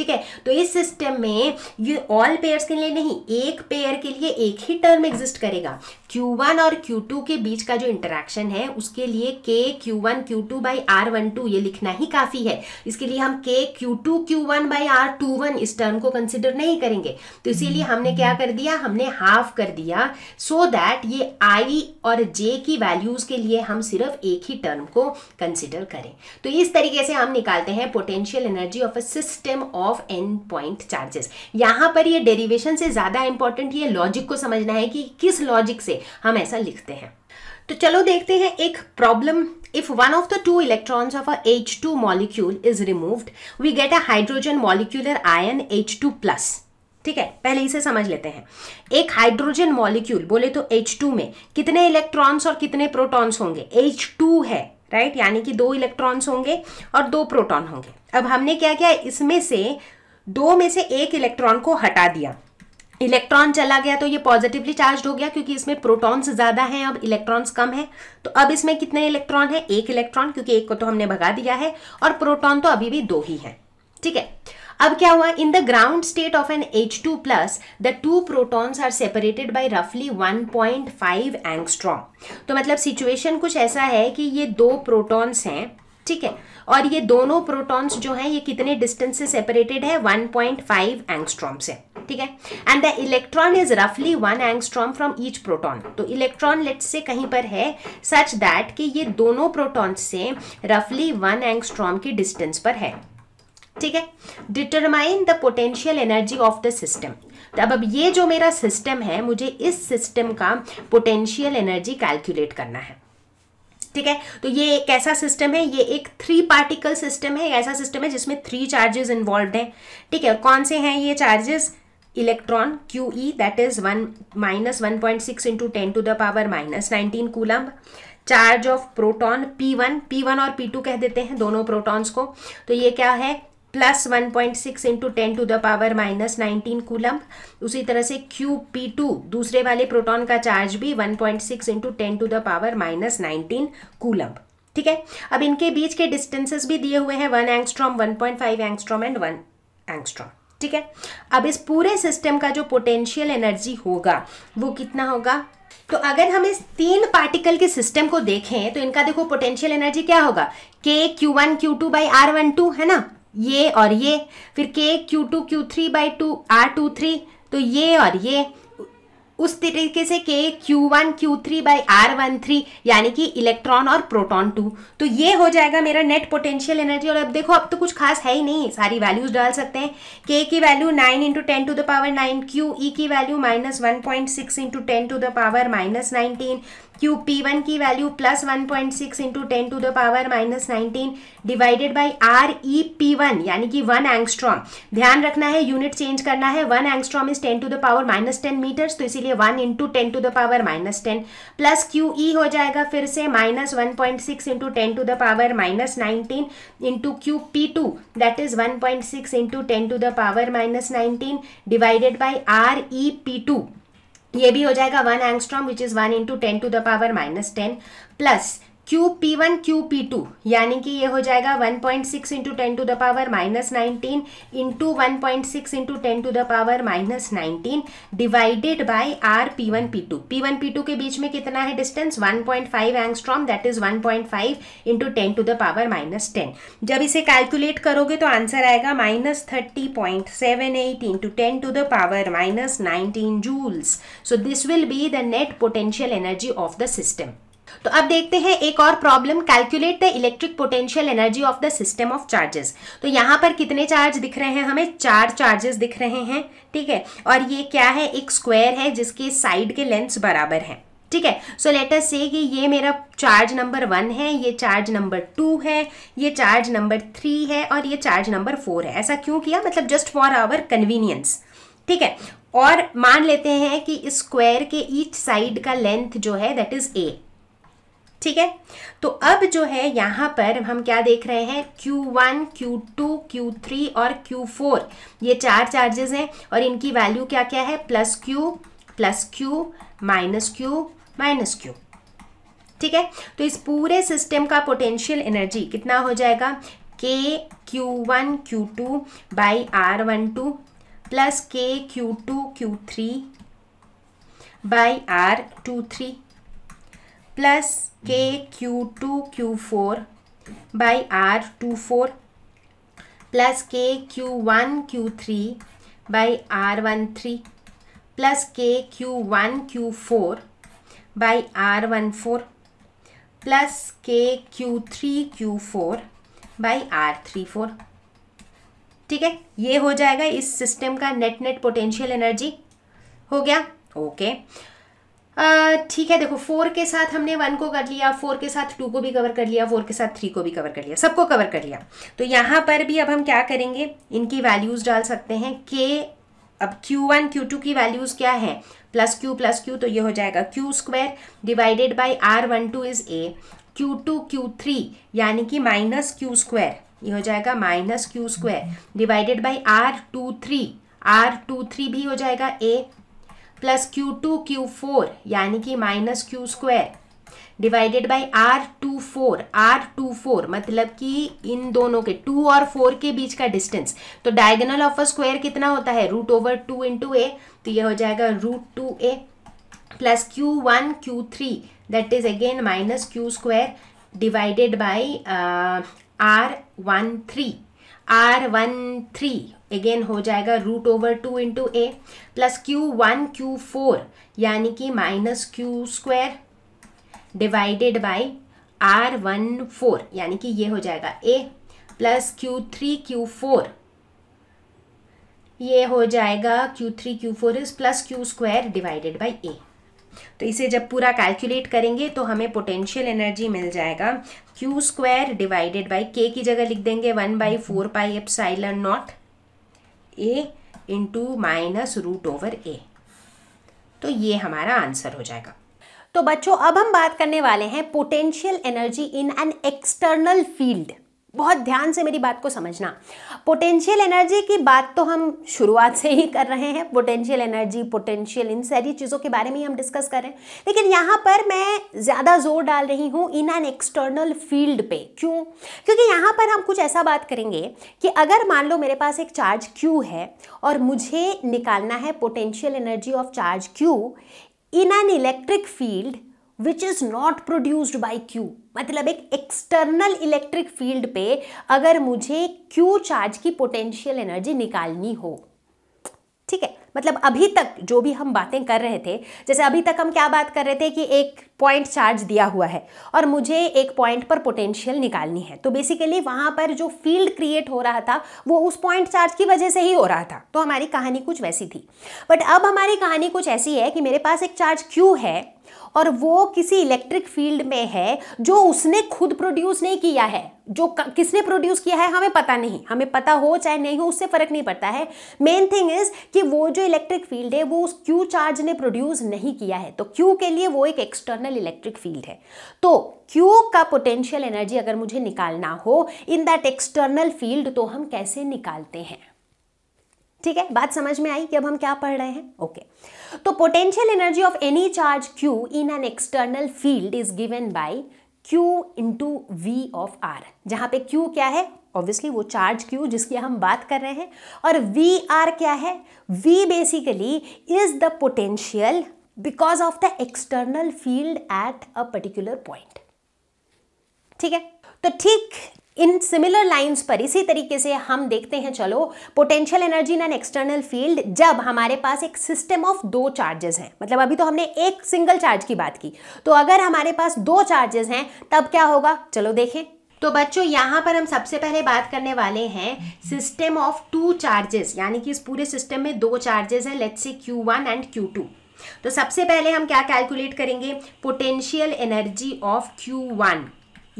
ठीक है तो इस सिस्टम में ये ऑल पेयर्स के लिए नहीं एक पेयर के लिए एक ही टर्म एग्जिस्ट करेगा Q1 और Q2 के बीच का जो इंटरेक्शन है उसके लिए K Q1 Q2 to by are ये लिखना ही काफ़ी है इसके लिए हम K Q2 Q1 one by R इस टर्म को कंसिडर नहीं करेंगे तो इसीलिए हमने क्या कर दिया हमने हाफ कर दिया सो so दैट ये I और J की वैल्यूज़ के लिए हम सिर्फ एक ही टर्म को कंसिडर करें तो इस तरीके से हम निकालते हैं potential energy of a system of of N point charges यहां पर ये डेरिवेशन से ज़्यादा इंपॉर्टेंट ये लॉजिक को समझना है कि किस लॉजिक से हम ऐसा लिखते हैं तो चलो देखते हैं एक problem if one of the two electrons of a H two molecule is removed we get a hydrogen molecular ion H two plus ठीक है पहले इसे समझ लेते हैं एक हाइड्रोजन मॉलिक्यूल बोले तो H2 में कितने इलेक्ट्रॉन्स और कितने प्रोटॉन्स होंगे H2 है राइट यानी कि दो इलेक्ट्रॉन्स होंगे और दो प्रोटॉन होंगे अब हमने क्या किया इसमें से दो में से एक इलेक्ट्रॉन को हटा दिया इलेक्ट्रॉन चला गया तो ये पॉजिटिवली चार्ज हो गया क्योंकि इसमें प्रोटॉन्स ज़्यादा हैं अब इलेक्ट्रॉन्स कम हैं तो अब इसमें कितने इलेक्ट्रॉन है एक इलेक्ट्रॉन क्योंकि एक को तो हमने भगा दिया है और प्रोटॉन तो अभी भी दो ही है ठीक है अब क्या हुआ in the ground state of an H two plus the two protons are separated by रफली वन पॉइंट फाइव एंगस्ट्रॉम तो मतलब सिचुएशन कुछ ऐसा है कि ये दो प्रोटॉन्स हैं ठीक है और ये दोनों प्रोटॉन्स जो हैं ये कितने डिस्टेंस से सेपरेटेड है 1.5 एंगस्ट्रॉम से ठीक है एंड द इलेक्ट्रॉन इज रफली one angstrom from each proton तो इलेक्ट्रॉन लेट्स से कहीं पर है सच दैट कि ये दोनों प्रोटॉन्स से रफली वन एंगस्ट्रॉम की डिस्टेंस पर है ठीक है determine the potential energy of the system तो अब अब ये जो मेरा सिस्टम है मुझे इस सिस्टम का पोटेंशियल एनर्जी कैलकुलेट करना है ठीक है तो ये कैसा सिस्टम है ये एक थ्री पार्टिकल सिस्टम है ऐसा सिस्टम है जिसमें थ्री चार्जेस इन्वॉल्व हैं ठीक है कौन से हैं ये charges electron Q E that is one minus one point six into ten to the power minus nineteen coulomb charge of proton P one और पी टू कह देते हैं दोनों प्रोटॉन्स को तो ये क्या है plus one point six into ten to the power minus nineteen coulomb उसी तरह से क्यू पी टू दूसरे वाले प्रोटॉन का चार्ज भी one point six into ten to the power minus nineteen coulomb ठीक है अब इनके बीच के डिस्टेंसेस भी दिए हुए हैं one angstrom one point five angstrom and one angstrom ठीक है अब इस पूरे सिस्टम का जो पोटेंशियल एनर्जी होगा वो कितना होगा तो अगर हम इस तीन पार्टिकल के सिस्टम को देखें तो इनका देखो पोटेंशियल एनर्जी क्या होगा के Q one Q two by are one two है ना ये और ये फिर K Q two Q three by R two to three तो ये और ये उस तरीके से K Q one Q three by are one three यानी कि इलेक्ट्रॉन और प्रोटॉन टू तो ये हो जाएगा मेरा नेट पोटेंशियल एनर्जी और अब देखो अब तो कुछ खास है ही नहीं सारी वैल्यूज डाल सकते हैं के की value nine into ten to the power nine Q E की value minus one point six into ten to the power minus nineteen Q P one की value plus one point six into ten to the power minus nineteen divided by R E P one यानी कि one angstrom ध्यान रखना है unit change करना है one angstrom is ten to the power minus ten metres तो इसीलिए लिए one into ten to the power minus ten plus Q E हो जाएगा फिर से minus one point six into ten to the power minus nineteen into Q P two that is one point six into ten to the power minus nineteen divided by R E P two ये भी हो जाएगा one angstrom which is one into ten to the power minus ten plus Q P one Q P two यानी कि ये हो जाएगा one point six into ten to the power minus nineteen into one point six into ten to the power minus nineteen divided by R P one P two P one P two के बीच में कितना है distance one point five angstrom that is one point five into ten to the power minus ten जब इसे calculate करोगे तो answer आएगा minus thirty point seven eight into ten to the power minus nineteen joules so this will be the net potential energy of the system तो अब देखते हैं एक और problem calculate the electric potential energy of the system of charges तो यहां पर कितने चार्ज दिख रहे हैं हमें चार चार्जेस दिख रहे हैं ठीक है और ये क्या है एक स्क्वायर है जिसके साइड के लेंथ बराबर है ठीक है सो लेट अस से कि ये मेरा चार्ज नंबर वन है ये चार्ज नंबर टू है ये चार्ज नंबर थ्री है और ये चार्ज नंबर फोर है ऐसा क्यों किया मतलब जस्ट फॉर आवर कन्वीनियंस ठीक है और मान लेते हैं कि स्क्वायर के ईच साइड का लेंथ जो है दैट इज ए ठीक है तो अब जो है यहाँ पर हम क्या देख रहे हैं Q1, Q2, Q3 और Q4 ये चार चार्जेस हैं और इनकी वैल्यू क्या क्या है plus Q, plus Q, minus Q, minus Q ठीक है तो इस पूरे सिस्टम का पोटेंशियल एनर्जी कितना हो जाएगा के Q one Q two by are one two plus के Q two Q three by are to three plus के Q two Q four by are two four plus के Q one Q three by are one three plus के Q one Q four by are one four plus के Q three Q four by are three four ठीक है ये हो जाएगा इस system का नेट नेट पोटेंशियल एनर्जी हो गया ओके okay. ठीक है देखो फोर के साथ हमने वन को कर लिया फोर के साथ टू को भी कवर कर लिया फोर के साथ थ्री को भी कवर कर लिया सबको कवर कर लिया तो यहाँ पर भी अब हम क्या करेंगे इनकी वैल्यूज़ डाल सकते हैं के अब Q1, Q2 की वैल्यूज़ क्या है प्लस क्यू प्लस क्यू तो ये हो जाएगा Q square divided by are one two is A Q two Q three यानी कि माइनस क्यू स्क्वायर ये हो जाएगा minus Q square divided by are to three R to three भी हो जाएगा A plus Q two Q four यानी कि minus Q square divided by are two four R two four मतलब कि इन दोनों के टू और फोर के बीच का डिस्टेंस तो डायगोनल ऑफ अ स्क्वायर कितना होता है root over two into A तो ये हो जाएगा root two A plus Q one Q three that is again minus Q square divided by are one three R one three again हो जाएगा root over two into A plus Q one Q four यानी कि minus Q square divided by are one four यानी कि ये हो जाएगा A plus Q three Q four ये हो जाएगा Q three Q four is plus Q square divided by A तो इसे जब पूरा कैलकुलेट करेंगे तो हमें पोटेंशियल एनर्जी मिल जाएगा क्यू स्क्वायर डिवाइडेड बाई के की जगह लिख देंगे one by four pi epsilon naught A into minus root over A तो ये हमारा आंसर हो जाएगा तो बच्चों अब हम बात करने वाले हैं potential energy in an external field बहुत ध्यान से मेरी बात को समझना पोटेंशियल एनर्जी की बात तो हम शुरुआत से ही कर रहे हैं पोटेंशियल एनर्जी पोटेंशियल इन सारी चीज़ों के बारे में ही हम डिस्कस कर रहे हैं लेकिन यहाँ पर मैं ज़्यादा जोर डाल रही हूँ इन एन एक्सटर्नल फील्ड पे क्यों क्योंकि यहाँ पर हम कुछ ऐसा बात करेंगे कि अगर मान लो मेरे पास एक चार्ज क्यू है और मुझे निकालना है potential energy of charge Q in an electric field which is not produced by Q मतलब एक एक्सटर्नल इलेक्ट्रिक फील्ड पे अगर मुझे क्यू चार्ज की पोटेंशियल एनर्जी निकालनी हो ठीक है मतलब अभी तक जो भी हम बातें कर रहे थे जैसे अभी तक हम क्या बात कर रहे थे कि एक पॉइंट चार्ज दिया हुआ है और मुझे एक पॉइंट पर पोटेंशियल निकालनी है तो बेसिकली वहाँ पर जो फील्ड क्रिएट हो रहा था वो उस पॉइंट चार्ज की वजह से ही हो रहा था तो हमारी कहानी कुछ वैसी थी बट अब हमारी कहानी कुछ ऐसी है कि मेरे पास एक चार्ज क्यू है और वो किसी इलेक्ट्रिक फील्ड में है जो उसने खुद प्रोड्यूस नहीं किया है जो किसने प्रोड्यूस किया है हमें पता नहीं हमें पता हो चाहे नहीं हो उससे फ़र्क नहीं पड़ता है मेन थिंग इज़ कि वो जो इलेक्ट्रिक फील्ड है वो उस क्यू चार्ज ने प्रोड्यूस नहीं किया है तो क्यू के लिए वो एक एक्सटर्नल इलेक्ट्रिक फील्ड है तो क्यू का पोटेंशियल एनर्जी अगर मुझे निकालना हो इन दैट एक्सटर्नल फील्ड तो हम कैसे निकालते हैं ठीक है बात समझ में आई कि अब हम क्या पढ़ रहे हैं ओके तो potential energy of any charge Q in an external field is given by Q into V of R जहां पे Q क्या है ऑब्वियसली वो चार्ज Q जिसकी हम बात कर रहे हैं और वी आर क्या है V basically is the potential because of the external field at a particular point ठीक है तो ठीक इन सिमिलर लाइंस पर इसी तरीके से हम देखते हैं चलो potential energy in an external field जब हमारे पास एक सिस्टम ऑफ दो चार्जेस हैं मतलब अभी तो हमने एक सिंगल चार्ज की बात की तो अगर हमारे पास दो चार्जेस हैं तब क्या होगा चलो देखें तो बच्चों यहाँ पर हम सबसे पहले बात करने वाले हैं सिस्टम ऑफ टू चार्जेस यानी कि इस पूरे सिस्टम में दो चार्जेस हैं let's say Q one and Q two तो सबसे पहले हम क्या कैलकुलेट करेंगे potential energy of Q one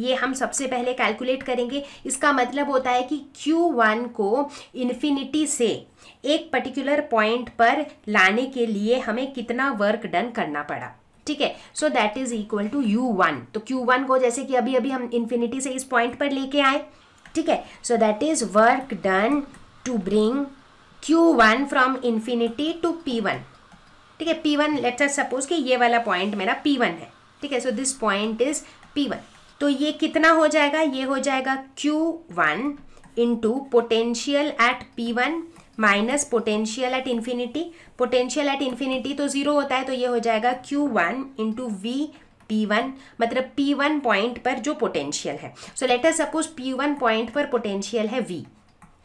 ये हम सबसे पहले कैलकुलेट करेंगे इसका मतलब होता है कि Q1 को इन्फिनिटी से एक पर्टिकुलर पॉइंट पर लाने के लिए हमें कितना वर्क डन करना पड़ा ठीक है so that is equal to U one तो क्यू वन को जैसे कि अभी अभी हम इन्फिनिटी से इस पॉइंट पर लेके आए ठीक है so that is work done to bring Q one from infinity to P one ठीक है पी वन लेट्स सपोज कि ये वाला पॉइंट मेरा पी वन है ठीक है so this point is P one तो ये कितना हो जाएगा ये हो जाएगा Q one into potential at P one minus potential at infinity potential at infinity तो ज़ीरो होता है तो ये हो जाएगा Q one into V P one मतलब पी वन पॉइंट पर जो पोटेंशियल है so let us suppose P one point पर पोटेंशियल है V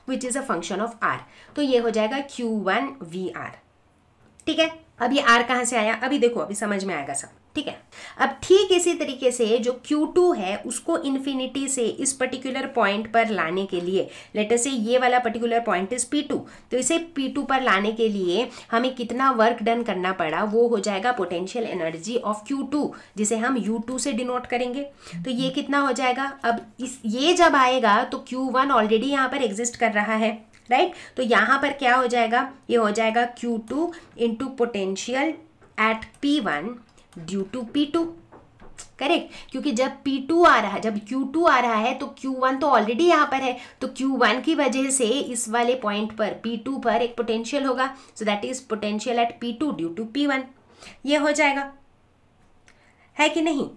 which is a function of are तो ये हो जाएगा क्यू वन वी आर ठीक है अभी R आर कहाँ से आया अभी देखो अभी समझ में आएगा सब ठीक है अब ठीक इसी तरीके से जो Q2 है उसको इन्फिनिटी से इस पर्टिकुलर पॉइंट पर लाने के लिए लेटर से ये वाला पर्टिकुलर पॉइंट इज P2 तो इसे P2 पर लाने के लिए हमें कितना वर्क डन करना पड़ा वो हो जाएगा पोटेंशियल एनर्जी ऑफ Q2 जिसे हम U2 से डिनोट करेंगे तो ये कितना हो जाएगा अब इस ये जब आएगा तो Q1 ऑलरेडी यहाँ पर एग्जिस्ट कर रहा है राइट right? तो यहाँ पर क्या हो जाएगा ये हो जाएगा Q2 two into potential at one due to P two correct क्योंकि जब P2 आ रहा है जब Q2 आ रहा है तो Q1 तो ऑलरेडी यहाँ पर है तो Q1 की वजह से इस वाले पॉइंट पर P2 पर एक पोटेंशियल होगा so that is potential at P2 due to P ये हो जाएगा है कि नहीं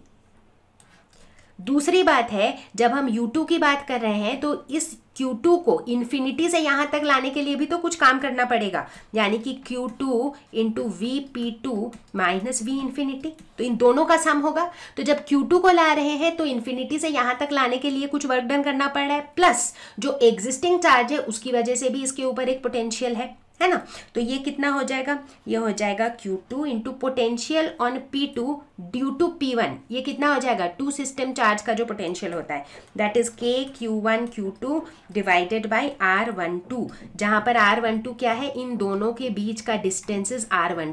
दूसरी बात है जब हम U2 की बात कर रहे हैं तो इस Q2 को इन्फिनिटी से यहाँ तक लाने के लिए भी तो कुछ काम करना पड़ेगा यानी कि Q2 two into V P two minus V infinity तो इन दोनों का सम होगा तो जब Q2 को ला रहे हैं तो इन्फिनिटी से यहाँ तक लाने के लिए कुछ वर्क डन करना पड़ रहा है प्लस जो एग्जिस्टिंग चार्ज है उसकी वजह से भी इसके ऊपर एक पोटेंशियल है है ना तो ये कितना हो जाएगा ये हो जाएगा Q2 two into potential on P two due to P one ये कितना हो जाएगा टू सिस्टम चार्ज का जो पोटेंशियल होता है that is K Q1 Q2 divided by are one two जहाँ पर आर वन टू क्या है इन दोनों के बीच का डिस्टेंस इज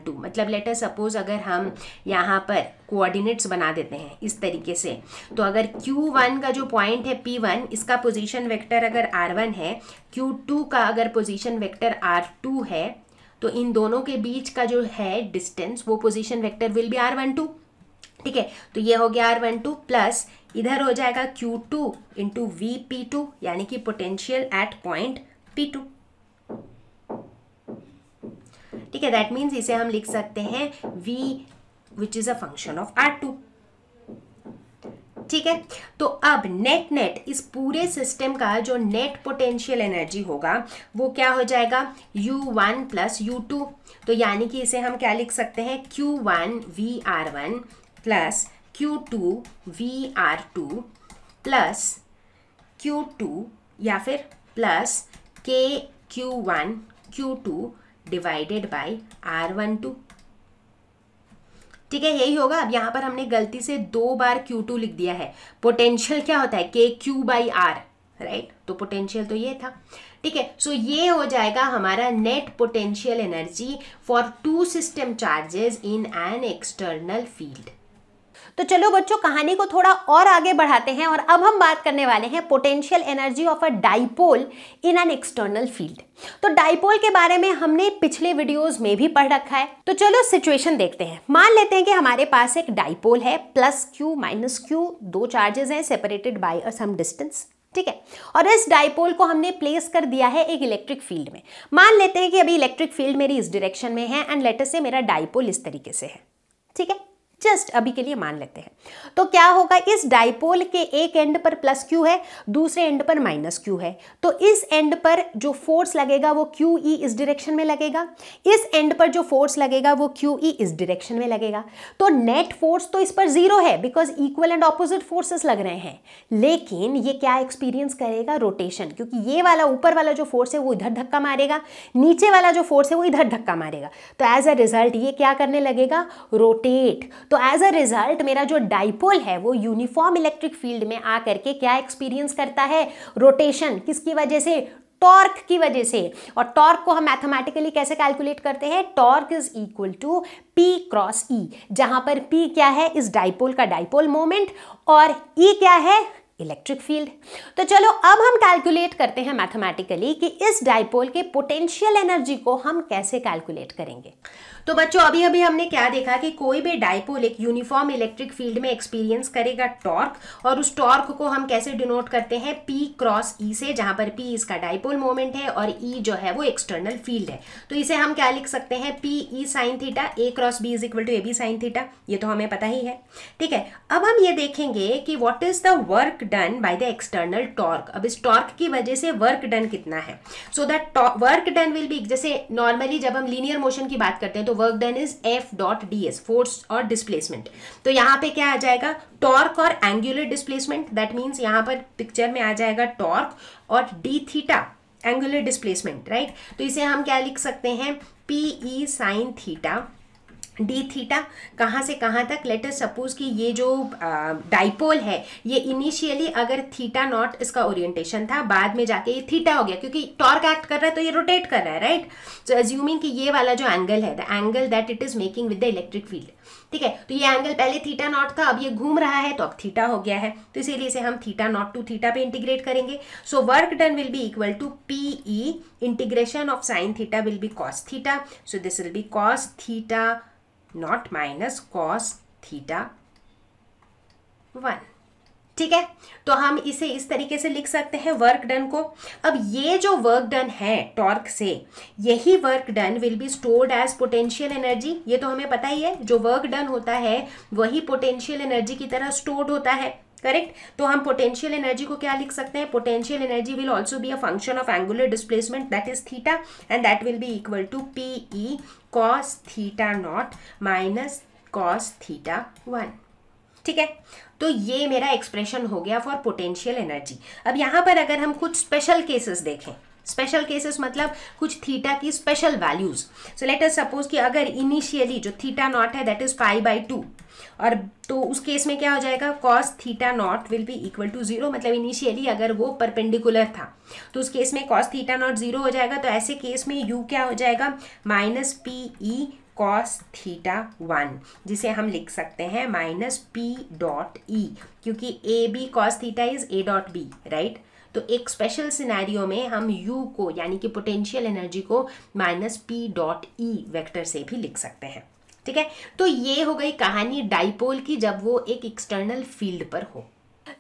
टू मतलब लेटर सपोज अगर हम यहाँ पर कोऑर्डिनेट्स बना देते हैं इस तरीके से तो अगर Q1 का जो पॉइंट है P1 इसका पोजीशन वेक्टर अगर R1 है Q2 का अगर पोजीशन वेक्टर R2 है तो इन दोनों के बीच का जो है डिस्टेंस वो position vector will be R12 ठीक है तो ये हो गया आर वन टू प्लस इधर हो जाएगा Q two into V P two यानी कि potential at point P two ठीक है दैट मीन्स इसे हम लिख सकते हैं V which is a function of R two ठीक है तो अब नेट नेट इस पूरे सिस्टम का जो नेट पोटेंशियल एनर्जी होगा वो क्या हो जाएगा U1 वन प्लस यू तो यानी कि इसे हम क्या लिख सकते हैं Q1 one V R one plus Q two V R two plus Q two या फिर प्लस के Q one Q two divided by are one two ठीक है यही होगा अब यहां पर हमने गलती से दो बार क्यू टू लिख दिया है पोटेंशियल क्या होता है K Q by R right तो पोटेंशियल तो ये था ठीक है सो ये हो जाएगा हमारा net potential energy for two system charges in an external field तो चलो बच्चों कहानी को थोड़ा और आगे बढ़ाते हैं और अब हम बात करने वाले हैं potential energy of a dipole in an external field तो डाइपोल के बारे में हमने पिछले वीडियोस में भी पढ़ रखा है तो चलो सिचुएशन देखते हैं मान लेते हैं कि हमारे पास एक डाइपोल है प्लस क्यू माइनस क्यू दो चार्जेस हैं separated by a some distance ठीक है और इस डाइपोल को हमने प्लेस कर दिया है एक इलेक्ट्रिक फील्ड में मान लेते हैं कि अभी इलेक्ट्रिक फील्ड मेरी इस डायरेक्शन में है एंड लेटर से मेरा डाइपोल इस तरीके से है ठीक है जस्ट अभी के लिए मान लेते हैं तो क्या होगा इस डाइपोल के एक एंड पर प्लस क्यू है दूसरे एंड पर माइनस क्यू है तो इस एंड पर जो फोर्स लगेगा वो क्यू ई e इस डायरेक्शन में लगेगा इस एंड पर जो फोर्स लगेगा वो क्यू ई e इस डायरेक्शन में लगेगा तो नेट फोर्स तो इस पर जीरो है because equal and opposite forces लग रहे हैं लेकिन ये क्या एक्सपीरियंस करेगा रोटेशन क्योंकि ये वाला ऊपर वाला जो फोर्स है वो इधर धक्का मारेगा नीचे वाला जो फोर्स है वो इधर धक्का मारेगा तो एज अ रिजल्ट ये क्या करने लगेगा रोटेट तो एज अ रिजल्ट मेरा जो डाइपोल डाइपोल है वो यूनिफॉर्म इलेक्ट्रिक फील्ड में आ करके क्या एक्सपीरियंस करता है रोटेशन किसकी वजह से टॉर्क की वजह से और टॉर्क को हम मैथमेटिकली कैसे कैलकुलेट करते हैं torque is equal to P cross E जहां पर पी क्या है इस डाइपोल का डाइपोल मोमेंट और ई e क्या है इलेक्ट्रिक फील्ड तो चलो अब हम कैलकुलेट करते हैं मैथमेटिकली कि इस डाइपोल के पोटेंशियल एनर्जी को हम कैसे कैलकुलेट करेंगे तो बच्चों अभी अभी हमने क्या देखा कि कोई भी डायपोल एक यूनिफॉर्म इलेक्ट्रिक फील्ड में एक्सपीरियंस करेगा टॉर्क और उस टॉर्क को हम कैसे डिनोट करते हैं पी क्रॉस ई से जहां पर पी इसका डायपोल मोमेंट है और ई e जो है वो एक्सटर्नल फील्ड है तो इसे हम क्या लिख सकते हैं P E sine theta A cross B is equal to A B sine theta ये तो हमें पता ही है ठीक है अब हम ये देखेंगे कि what is the work done by the external torque अब इस टॉर्क की वजह से वर्क डन कितना है so that work done will be जैसे नॉर्मली जब हम लीनियर मोशन की बात करते हैं तो work done is F dot D S force और डिस्प्लेसमेंट तो यहाँ पे क्या आ जाएगा टॉर्क और एंगुलर डिस्प्लेसमेंट दैट मीन्स यहाँ पर पिक्चर में आ जाएगा टॉर्क और D theta angular displacement right तो इसे हम क्या लिख सकते हैं P E sine theta D theta कहाँ से कहाँ तक लेटर सपोज कि ये जो डाइपोल है ये इनिशियली अगर थीटा नॉट इसका ओरिएंटेशन था बाद में जाके ये थीटा हो गया क्योंकि टॉर्क एक्ट कर रहा है तो ये रोटेट कर रहा है राइट सो एज्यूमिंग कि ये वाला जो एंगल है the angle that it is making with the electric field ठीक है तो ये एंगल पहले थीटा नॉट था अब ये घूम रहा है तो अब थीटा हो गया है तो इसीलिए इसे हम थीटा नॉट टू थीटा पे इंटीग्रेट करेंगे so work done will be equal to P E integration of sine theta will be cos theta so this will be cos theta naught minus cos theta one ठीक है तो हम इसे इस तरीके से लिख सकते हैं वर्क डन को अब ये जो वर्क डन है टॉर्क से यही work done will be stored as potential energy ये तो हमें पता ही है जो वर्क डन होता है वही पोटेंशियल एनर्जी की तरह स्टोर्ड होता है करेक्ट तो हम पोटेंशियल एनर्जी को क्या लिख सकते हैं potential energy will also be a function of angular displacement that is theta and that will be equal to P E cos theta naught minus cos theta one ठीक है तो ये मेरा एक्सप्रेशन हो गया फॉर पोटेंशियल एनर्जी अब यहाँ पर अगर हम कुछ स्पेशल केसेस देखें स्पेशल केसेस मतलब कुछ थीटा की special values so let us suppose कि अगर इनिशियली जो थीटा नॉट है that is pi by two और तो उस केस में क्या हो जाएगा cos theta naught will be equal to zero मतलब इनिशियली अगर वो परपेंडिकुलर था तो उस केस में कॉस थीटा नॉट जीरो हो जाएगा तो ऐसे केस में यू क्या हो जाएगा minus P E cos theta one जिसे हम लिख सकते हैं माइनस पी डॉट ई क्योंकि A B cos theta is A dot B right तो एक स्पेशल सिनेरियो में हम u को यानी कि पोटेंशियल एनर्जी को minus P dot E vector से भी लिख सकते हैं ठीक है तो ये हो गई कहानी डाइपोल की जब वो एक एक्सटर्नल फील्ड पर हो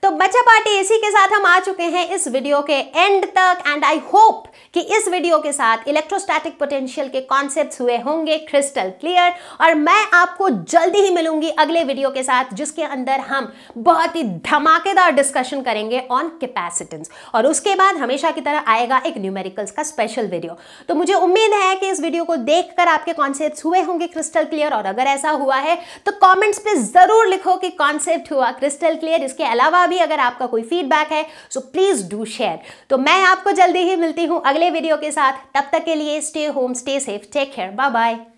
तो बच्चा पार्टी इसी के साथ हम आ चुके हैं इस वीडियो के एंड तक एंड आई होप कि इस वीडियो के साथ इलेक्ट्रोस्टैटिक पोटेंशियल के कॉन्सेप्ट्स हुए होंगे क्रिस्टल क्लियर और मैं आपको जल्दी ही मिलूंगी अगले वीडियो के साथ जिसके अंदर हम बहुत ही धमाकेदार डिस्कशन करेंगे ऑन कैपेसिटेंस और उसके बाद हमेशा की तरह आएगा एक न्यूमेरिकल्स का स्पेशल वीडियो तो मुझे उम्मीद है कि इस वीडियो को देखकर आपके कॉन्सेप्ट हुए होंगे क्रिस्टल क्लियर और अगर ऐसा हुआ है तो कॉमेंट्स पर जरूर लिखो कि कॉन्सेप्ट हुआ क्रिस्टल क्लियर इसके अलावा अलावा भी अगर आपका कोई फीडबैक है सो प्लीज़ डू शेयर तो मैं आपको जल्दी ही मिलती हूँ अगले वीडियो के साथ तब तक के लिए stay home stay safe take care bye bye